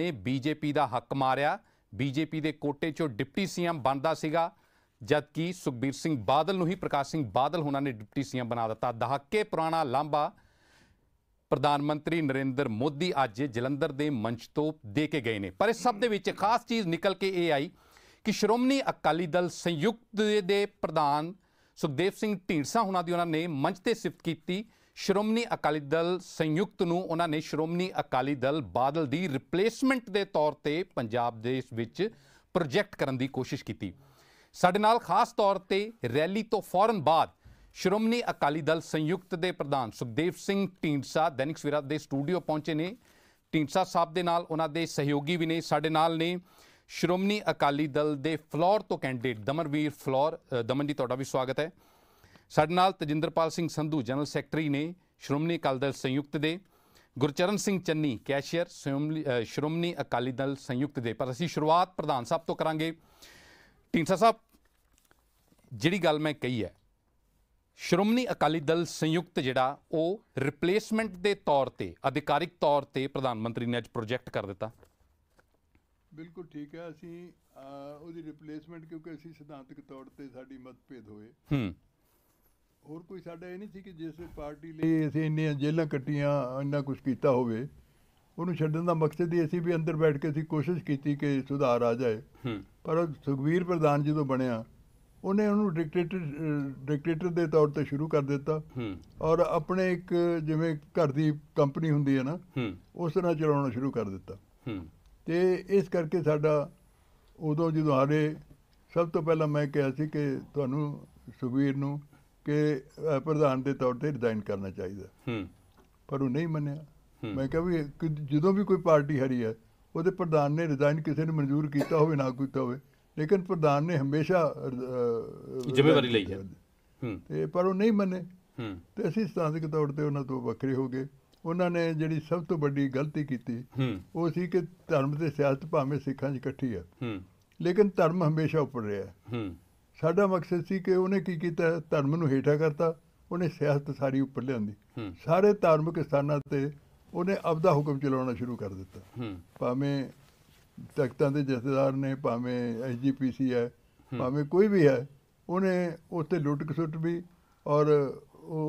ਨੇ ਬੀਜੇਪੀ ਦਾ ਹੱਕ ਮਾਰਿਆ ਬੀਜੇਪੀ ਦੇ ਕੋਟੇ ਚੋਂ ਡਿਪਟੀ ਸੀਐਮ ਬਣਦਾ ਸੀਗਾ ਜਦਕਿ ਸੁਖਬੀਰ ਸਿੰਘ ਬਾਦਲ ਨੂੰ ਹੀ ਪ੍ਰਕਾਸ਼ ਸਿੰਘ ਬਾਦਲ ਹੋਣਾ ਨੇ ਡਿਪਟੀ ਸੀਐਮ ਬਣਾ ਦਿੱਤਾ ਦਹਾਕੇ ਪੁਰਾਣਾ ਲਾਂਬਾ ਪ੍ਰਧਾਨ ਮੰਤਰੀ ਨਰਿੰਦਰ ਮੋਦੀ ਅੱਜ ਜਲੰਧਰ ਦੇ ਮੰਚ ਤੋਂ ਦੇ ਕੇ ਗਏ ਨੇ ਪਰ ਇਸ ਸਭ ਦੇ ਵਿੱਚ ਖਾਸ ਚੀਜ਼ ਨਿਕਲ ਕੇ ਇਹ ਆਈ ਕਿ ਸ਼੍ਰੋਮਣੀ ਅਕਾਲੀ ਦਲ ਸੰਯੁਕਤ ਦੇ ਪ੍ਰਧਾਨ ਸੁਖਦੇਵ ਸਿੰਘ ਢੀਂਡਸਾ ਹੁਣਾਂ ਦੀ ਉਹਨਾਂ ਨੇ ਮੰਚ ਤੇ ਸਿਫਤ ਕੀਤੀ ਸ਼੍ਰੋਮਣੀ ਅਕਾਲੀ ਦਲ ਸੰਯੁਕਤ ਨੂੰ ਉਹਨਾਂ ਨੇ ਸ਼੍ਰੋਮਣੀ ਅਕਾਲੀ ਦਲ ਬਾਦਲ ਦੀ ਰਿਪਲੇਸਮੈਂਟ ਦੇ ਤੌਰ ਤੇ ਪੰਜਾਬ ਦੇ ਵਿੱਚ ਪ੍ਰੋਜੈਕਟ ਕਰਨ ਦੀ ਕੋਸ਼ਿਸ਼ ਕੀਤੀ ਸਾਡੇ ਨਾਲ ਖਾਸ ਤੌਰ ਤੇ ਰੈਲੀ ਤੋਂ ਫੌਰਨ ਬਾਅਦ ਸ਼੍ਰੋਮਣੀ ਅਕਾਲੀ ਦਲ ਸੰਯੁਕਤ ਦੇ ਪ੍ਰਧਾਨ ਸੁਖਦੇਵ ਸਿੰਘ ਢੀਂਡਸਾ ਦੈਨਿਕ ਸਵੇਰਾ ਦੇ ਸਟੂਡੀਓ ਪਹੁੰਚੇ ਨੇ ਢੀਂਡਸਾ ਸਾਹਿਬ ਦੇ ਨਾਲ ਉਹਨਾਂ ਦੇ ਸਹਿਯੋਗੀ ਵੀ ਨੇ ਸਾਡੇ ਨਾਲ ਨੇ ਸ਼੍ਰੋਮਣੀ ਅਕਾਲੀ ਦਲ ਦੇ ਫਲੋਰ ਤੋਂ ਕੈਂਡੀਡੇਟ ਦਮਨਵੀਰ ਫਲੋਰ ਦਮਨ ਜੀ ਤੁਹਾਡਾ ਵੀ ਸਵਾਗਤ ਹੈ ਸਾਡੇ ਨਾਲ ਤਜਿੰਦਰਪਾਲ ਸਿੰਘ ਸੰਧੂ ਜਨਰਲ ਸੈਕਟਰੀ ਨੇ ਸ਼੍ਰੋਮਣੀ ਅਕਾਲੀ ਦਲ ਸੰਯੁਕਤ ਦੇ ਗੁਰਚਰਨ ਸਿੰਘ ਚੰਨੀ ਕੈਸ਼ੀਅਰ ਸ਼੍ਰੋਮਣੀ ਅਕਾਲੀ ਦਲ ਸੰਯੁਕਤ ਦੇ ਪਰ ਅਸੀਂ ਸ਼ੁਰੂਆਤ ਪ੍ਰਧਾਨ ਸਾਹਿਬ ਤੋਂ ਕਰਾਂਗੇ ਢੀਂਸਾ ਸਾਹਿਬ ਜਿਹੜੀ ਗੱਲ ਮੈਂ ਕਹੀ ਹੈ ਸ਼੍ਰੋਮਣੀ ਅਕਾਲੀ ਦਲ ਸੰਯੁਕਤ ਜਿਹੜਾ ਉਹ ਰਿਪਲੇਸਮੈਂਟ ਦੇ ਤੌਰ ਤੇ ਅਧਿਕਾਰਿਕ ਤੌਰ ਤੇ ਪ੍ਰਧਾਨ ਮੰਤਰੀ ਨੇ ਅੱਜ ਪ੍ਰੋਜੈਕਟ ਕਰ ਦਿੱਤਾ ਬਿਲਕੁਲ ਠੀਕ ਹੈ ਅਸੀਂ ਉਹਦੀ ਰਿਪਲੇਸਮੈਂਟ ਕਿਉਂਕਿ ਅਸੀਂ ਸਿਧਾਂਤਕ ਤੌਰ ਤੇ ਸਾਡੀ ਮਤਭੇਦ ਹੋਏ ਹੂੰ ਹੋਰ ਕੋਈ ਸਾਡਾ ਇਹ ਨਹੀਂ ਸੀ ਕਿ ਜਿਸ ਪਾਰਟੀ ਲਈ ਅਸੀਂ ਇੰਨੀਆਂ ਜੇਲ੍ਹਾਂ ਕੱਟੀਆਂ ਇੰਨਾ ਕੁਝ ਕੀਤਾ ਹੋਵੇ ਉਹਨੂੰ ਛੱਡਣ ਦਾ ਮਕਸਦ ਹੀ ਅਸੀਂ ਵੀ ਅੰਦਰ ਬੈਠ ਕੇ ਅਸੀਂ ਕੋਸ਼ਿਸ਼ ਕੀਤੀ ਕਿ ਸੁਧਾਰ ਆ ਜਾਏ ਪਰ ਸੁਖਵੀਰ ਪ੍ਰਧਾਨ ਜਦੋਂ ਬਣਿਆ ਉਹਨੇ ਉਹਨੂੰ ਡਿਕਟੇਟਰ ਡਿਕਟੇਟਰ ਦੇ ਤੌਰ ਤੇ ਸ਼ੁਰੂ ਕਰ ਦਿੱਤਾ ਔਰ ਆਪਣੇ ਇੱਕ ਜਿਵੇਂ ਘਰ ਦੀ ਕੰਪਨੀ ਹੁੰਦੀ ਹੈ ਨਾ ਉਸ ਤਰ੍ਹਾਂ ਚਲਾਉਣਾ ਸ਼ੁਰੂ ਕਰ ਦਿੱਤਾ ਤੇ ਇਸ ਕਰਕੇ ਸਾਡਾ ਉਦੋਂ ਜਦੋਂ ਹਾਰੇ ਸਭ ਤੋਂ ਪਹਿਲਾਂ ਮੈਂ ਕਿਹਾ ਸੀ ਕਿ ਤੁਹਾਨੂੰ ਸੁਖਵੀਰ ਨੂੰ ਕਿ ਪ੍ਰਧਾਨ ਦੇ ਤੌਰ ਤੇ ਰਿਜ਼ਾਈਨ ਕਰਨਾ ਚਾਹੀਦਾ ਹੂੰ ਪਰ ਉਹ ਨਹੀਂ ਮੰਨਿਆ ਮੈਂ ਕਿਹਾ ਵੀ ਜਦੋਂ ਵੀ ਕੋਈ ਪਾਰਟੀ ਹਰੀ ਹੈ ਉਹਦੇ ਪ੍ਰਧਾਨ ਨੇ ਰਿਜ਼ਾਈਨ ਕਿਸੇ ਨੇ ਮਨਜ਼ੂਰ ਕੀਤਾ ਹੋਵੇ ਨਾ ਕੀਤਾ ਹੋਵੇ ਲੇਕਿਨ ਪ੍ਰਧਾਨ ਨੇ ਹਮੇਸ਼ਾ ਜ਼ਿੰਮੇਵਾਰੀ ਲਈ ਹੈ ਹੂੰ ਤੇ ਪਰ ਉਹ ਨਹੀਂ ਮੰਨੇ ਹੂੰ ਤੇ ਅਸੀਂ ਸਥਾਨਕ ਤੌਰ ਤੇ ਉਹਨਾਂ ਤੋਂ ਵੱਖਰੇ ਹੋ ਗਏ ਉਹਨਾਂ ਨੇ ਜਿਹੜੀ ਸਭ ਤੋਂ ਵੱਡੀ ਗਲਤੀ ਕੀਤੀ ਉਹ ਸੀ ਕਿ ਧਰਮ ਤੇ ਸਿਆਸਤ ਭਾਵੇਂ ਸਿੱਖਾਂ 'ਚ ਇਕੱਠੀ ਹੈ ਹੂੰ ਲੇਕਿਨ ਧਰਮ ਹਮੇਸ਼ਾ ਉੱਪਰ ਰਿਹਾ ਹੂੰ ਸਾਡਾ ਮਕਸਦ ਸੀ ਕਿ ਉਹਨੇ ਕੀ ਕੀਤਾ ਧਰਮ ਨੂੰ ਹੇਠਾ ਕਰਤਾ ਉਹਨੇ ਸਿਆਸਤ ਸਾਰੀ ਉੱਪਰ ਲਿਆਂਦੀ ਸਾਰੇ ਧਾਰਮਿਕ ਸਥਾਨਾਂ ਤੇ ਉਹਨੇ ਆਪਦਾ ਹੁਕਮ ਚਲਾਉਣਾ ਸ਼ੁਰੂ ਕਰ ਦਿੱਤਾ ਭਾਵੇਂ ਤਖਤਾਂ ਦੇ ਜਥੇਦਾਰ ਨੇ ਭਾਵੇਂ ਐਸਜੀਪੀਸੀ ਹੈ ਭਾਵੇਂ ਕੋਈ ਵੀ ਹੈ ਉਹਨੇ ਉੱਤੇ ਲੁੱਟ ਖਸੁੱਟ ਵੀ ਔਰ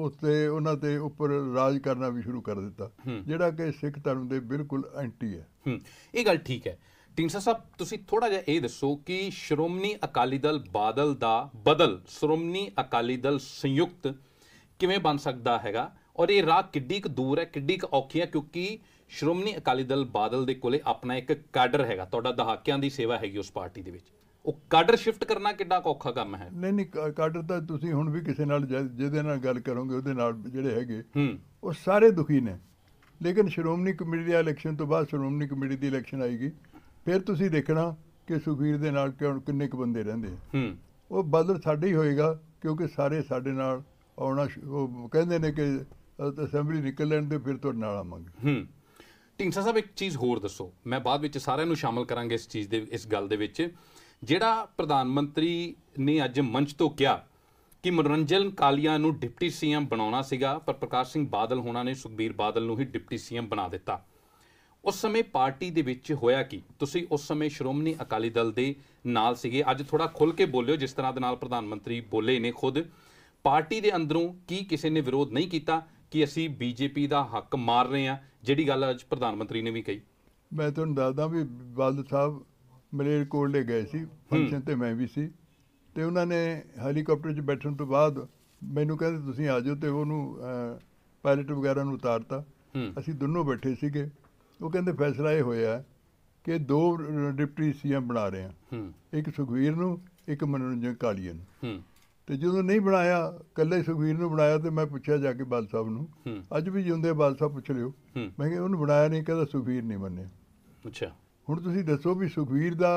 ਉੱਤੇ ਉਹਨਾਂ ਤੇ ਉੱਪਰ ਰਾਜ ਕਰਨਾ ਵੀ ਸ਼ੁਰੂ ਕਰ ਦਿੱਤਾ ਜਿਹੜਾ ਕਿ ਸਿੱਖ ਧਰਮ ਦੇ ਬਿਲਕੁਲ ਐਂਟੀ ਹੈ ਇਹ ਗੱਲ ਠੀਕ ਹੈ ਢੀਂਡਸਾ ਸਾਹਿਬ ਤੁਸੀਂ ਥੋੜਾ ਜਿਹਾ ਇਹ ਦੱਸੋ ਕਿ ਸ਼੍ਰੋਮਣੀ ਅਕਾਲੀ ਦਲ ਬਾਦਲ ਦਾ ਬਦਲ ਸ਼੍ਰੋਮਣੀ ਅਕਾਲੀ ਦਲ ਸੰਯੁਕਤ ਕਿਵੇਂ ਬਣ ਸਕਦਾ ਹੈਗਾ ਔਰ ਇਹ ਰਾਹ ਕਿੱਡੀ ਕੁ ਦੂਰ ਹੈ ਕਿੱਡੀ ਕੁ ਔਖੀ ਹੈ ਕਿਉਂਕਿ ਸ਼੍ਰੋਮਣੀ ਅਕਾਲੀ ਦਲ ਬਾਦਲ ਦੇ ਕੋਲੇ ਆਪਣਾ ਇੱਕ ਕਾਡਰ ਹੈਗਾ ਤੁਹਾਡਾ ਦਹਾਕਿਆਂ ਦੀ ਸੇਵਾ ਹੈਗੀ ਉਸ ਪਾਰਟੀ ਦੇ ਵਿੱਚ ਉਹ ਕਾਡਰ ਸ਼ਿਫਟ ਕਰਨਾ ਕਿੱਡਾ ਔਖਾ ਕੰਮ ਹੈ ਨਹੀਂ ਨਹੀਂ ਕਾਡਰ ਤਾਂ ਤੁਸੀਂ ਹੁਣ ਵੀ ਕਿਸੇ ਨਾਲ ਜਿਹਦੇ ਨਾਲ ਗੱਲ ਕਰੋਗੇ ਉਹਦੇ ਨਾਲ ਜਿਹੜੇ ਹੈਗੇ ਉਹ ਸਾਰੇ ਦੁਖੀ ਨੇ ਲੇਕਿਨ ਸ਼੍ਰੋਮਣੀ ਕਮੇਟੀ ਦੇ ਇਲੈਕਸ਼ਨ ਤੋਂ ਬਾਅਦ ਸ਼੍ਰੋਮਣੀ ਕਮੇਟੀ ਦੀ ਇਲੈਕਸ਼ਨ ਆਏਗੀ ਫਿਰ ਤੁਸੀਂ ਦੇਖਣਾ ਕਿ ਸੁਖਵੀਰ ਦੇ ਨਾਲ ਕਿੰਨੇ ਕੁ ਬੰਦੇ ਰਹਿੰਦੇ ਹੂੰ ਉਹ ਬਦਲ ਸਾਡੇ ਹੀ ਹੋਏਗਾ ਕਿਉਂਕਿ ਸਾਰੇ ਸਾਡੇ ਨਾਲ ਆਉਣਾ ਉਹ ਕਹਿੰਦੇ ਨੇ ਕਿ ਅਸੈਂਬਲੀ ਨਿਕਲ ਲੈਣ ਤੇ ਫਿਰ ਤੁਹਾਡੇ ਨਾਲ ਆਵਾਂਗੇ ਹੂੰ ਢਿੰਸਾ ਸਾਹਿਬ ਇੱਕ ਚੀਜ਼ ਹੋਰ ਦੱਸੋ ਮੈਂ ਬਾਅਦ ਵਿੱਚ ਸਾਰਿਆਂ ਨੂੰ ਸ਼ਾਮਲ ਕਰਾਂਗੇ ਇਸ ਚੀਜ਼ ਦੇ ਇਸ ਗੱਲ ਦੇ ਵਿੱਚ ਜਿਹੜਾ ਪ੍ਰਧਾਨ ਮੰਤਰੀ ਨੇ ਅੱਜ ਮੰਚ ਤੋਂ ਕਿਹਾ ਕਿ ਮਨਰੰਜਨ ਕਾਲੀਆ ਨੂੰ ਡਿਪਟੀ ਸੀਐਮ ਬਣਾਉਣਾ ਸੀਗਾ ਪਰ ਪ੍ਰਕਾਸ਼ ਸਿੰਘ ਬਾਦਲ ਹੋਣਾ ਨੇ ਸੁਖਬੀਰ ਬਾਦਲ ਨੂੰ ਹੀ ਡਿਪਟੀ ਸੀਐਮ ਬਣਾ ਦਿੱਤਾ ਉਸ ਸਮੇਂ ਪਾਰਟੀ ਦੇ ਵਿੱਚ ਹੋਇਆ ਕੀ ਤੁਸੀਂ ਉਸ ਸਮੇਂ ਸ਼੍ਰੋਮਣੀ ਅਕਾਲੀ ਦਲ ਦੇ ਨਾਲ ਸੀਗੇ ਅੱਜ ਥੋੜਾ ਖੁੱਲ ਕੇ ਬੋਲਿਓ ਜਿਸ ਤਰ੍ਹਾਂ ਦੇ ਨਾਲ ਪ੍ਰਧਾਨ ਮੰਤਰੀ ਬੋਲੇ ਨੇ ਖੁਦ ਪਾਰਟੀ ਦੇ ਅੰਦਰੋਂ ਕੀ ਕਿਸੇ ਨੇ ਵਿਰੋਧ ਨਹੀਂ ਕੀਤਾ ਕਿ ਅਸੀਂ ਬੀਜੇਪੀ ਦਾ ਹੱਕ ਮਾਰ ਰਹੇ ਹਾਂ ਜਿਹੜੀ ਗੱਲ ਅੱਜ ਪ੍ਰਧਾਨ ਮੰਤਰੀ ਨੇ ਵੀ ਕਹੀ ਮੈਂ ਤੁਹਾਨੂੰ ਦੱਸਦਾ ਵੀ ਬਲਦ ਸਾਹਿਬ ਮਲੇਰ ਕੋਲ ਲੈ ਗਏ ਸੀ ਫੰਕਸ਼ਨ ਤੇ ਮੈਂ ਵੀ ਸੀ ਤੇ ਉਹਨਾਂ ਨੇ ਹੈਲੀਕਾਪਟਰ 'ਚ ਬੈਠਣ ਤੋਂ ਬਾਅਦ ਮੈਨੂੰ ਕਹਿੰਦੇ ਤੁਸੀਂ ਆ ਜਾਓ ਤੇ ਉਹਨੂੰ ਪਾਇਲਟ ਵਗੈਰਾ ਨੂੰ ਉਤਾਰਤਾ ਅਸੀਂ ਦੋਨੋਂ ਬੈਠੇ ਸੀਗੇ ਉਹ ਕਹਿੰਦੇ ਫੈਸਲਾ ਇਹ ਹੋਇਆ ਕਿ ਦੋ ਡਿਪਟੀ ਸੀਐਮ ਬਣਾ ਰਹੇ ਆ ਇੱਕ ਸੁਖਵੀਰ ਨੂੰ ਇੱਕ ਮਨੋਰੰਜਨ ਕਾਲੀਆ ਨੂੰ ਤੇ ਜਦੋਂ ਨਹੀਂ ਬਣਾਇਆ ਕੱਲੇ ਸੁਖਵੀਰ ਨੂੰ ਬਣਾਇਆ ਤੇ ਮੈਂ ਪੁੱਛਿਆ ਜਾ ਕੇ ਬਾਲ ਸਾਹਿਬ ਨੂੰ ਅੱਜ ਵੀ ਜਿਉਂਦੇ ਬਾਲ ਸਾਹਿਬ ਪੁੱਛ ਲਿਓ ਮੈਂ ਕਿਹਾ ਉਹਨੂੰ ਬਣਾਇਆ ਨਹੀਂ ਕਹਿੰਦਾ ਸੁਖਵੀਰ ਨਹੀਂ ਮੰਨਿਆ ਅੱਛਾ ਹੁਣ ਤੁਸੀਂ ਦੱਸੋ ਵੀ ਸੁਖਵੀਰ ਦਾ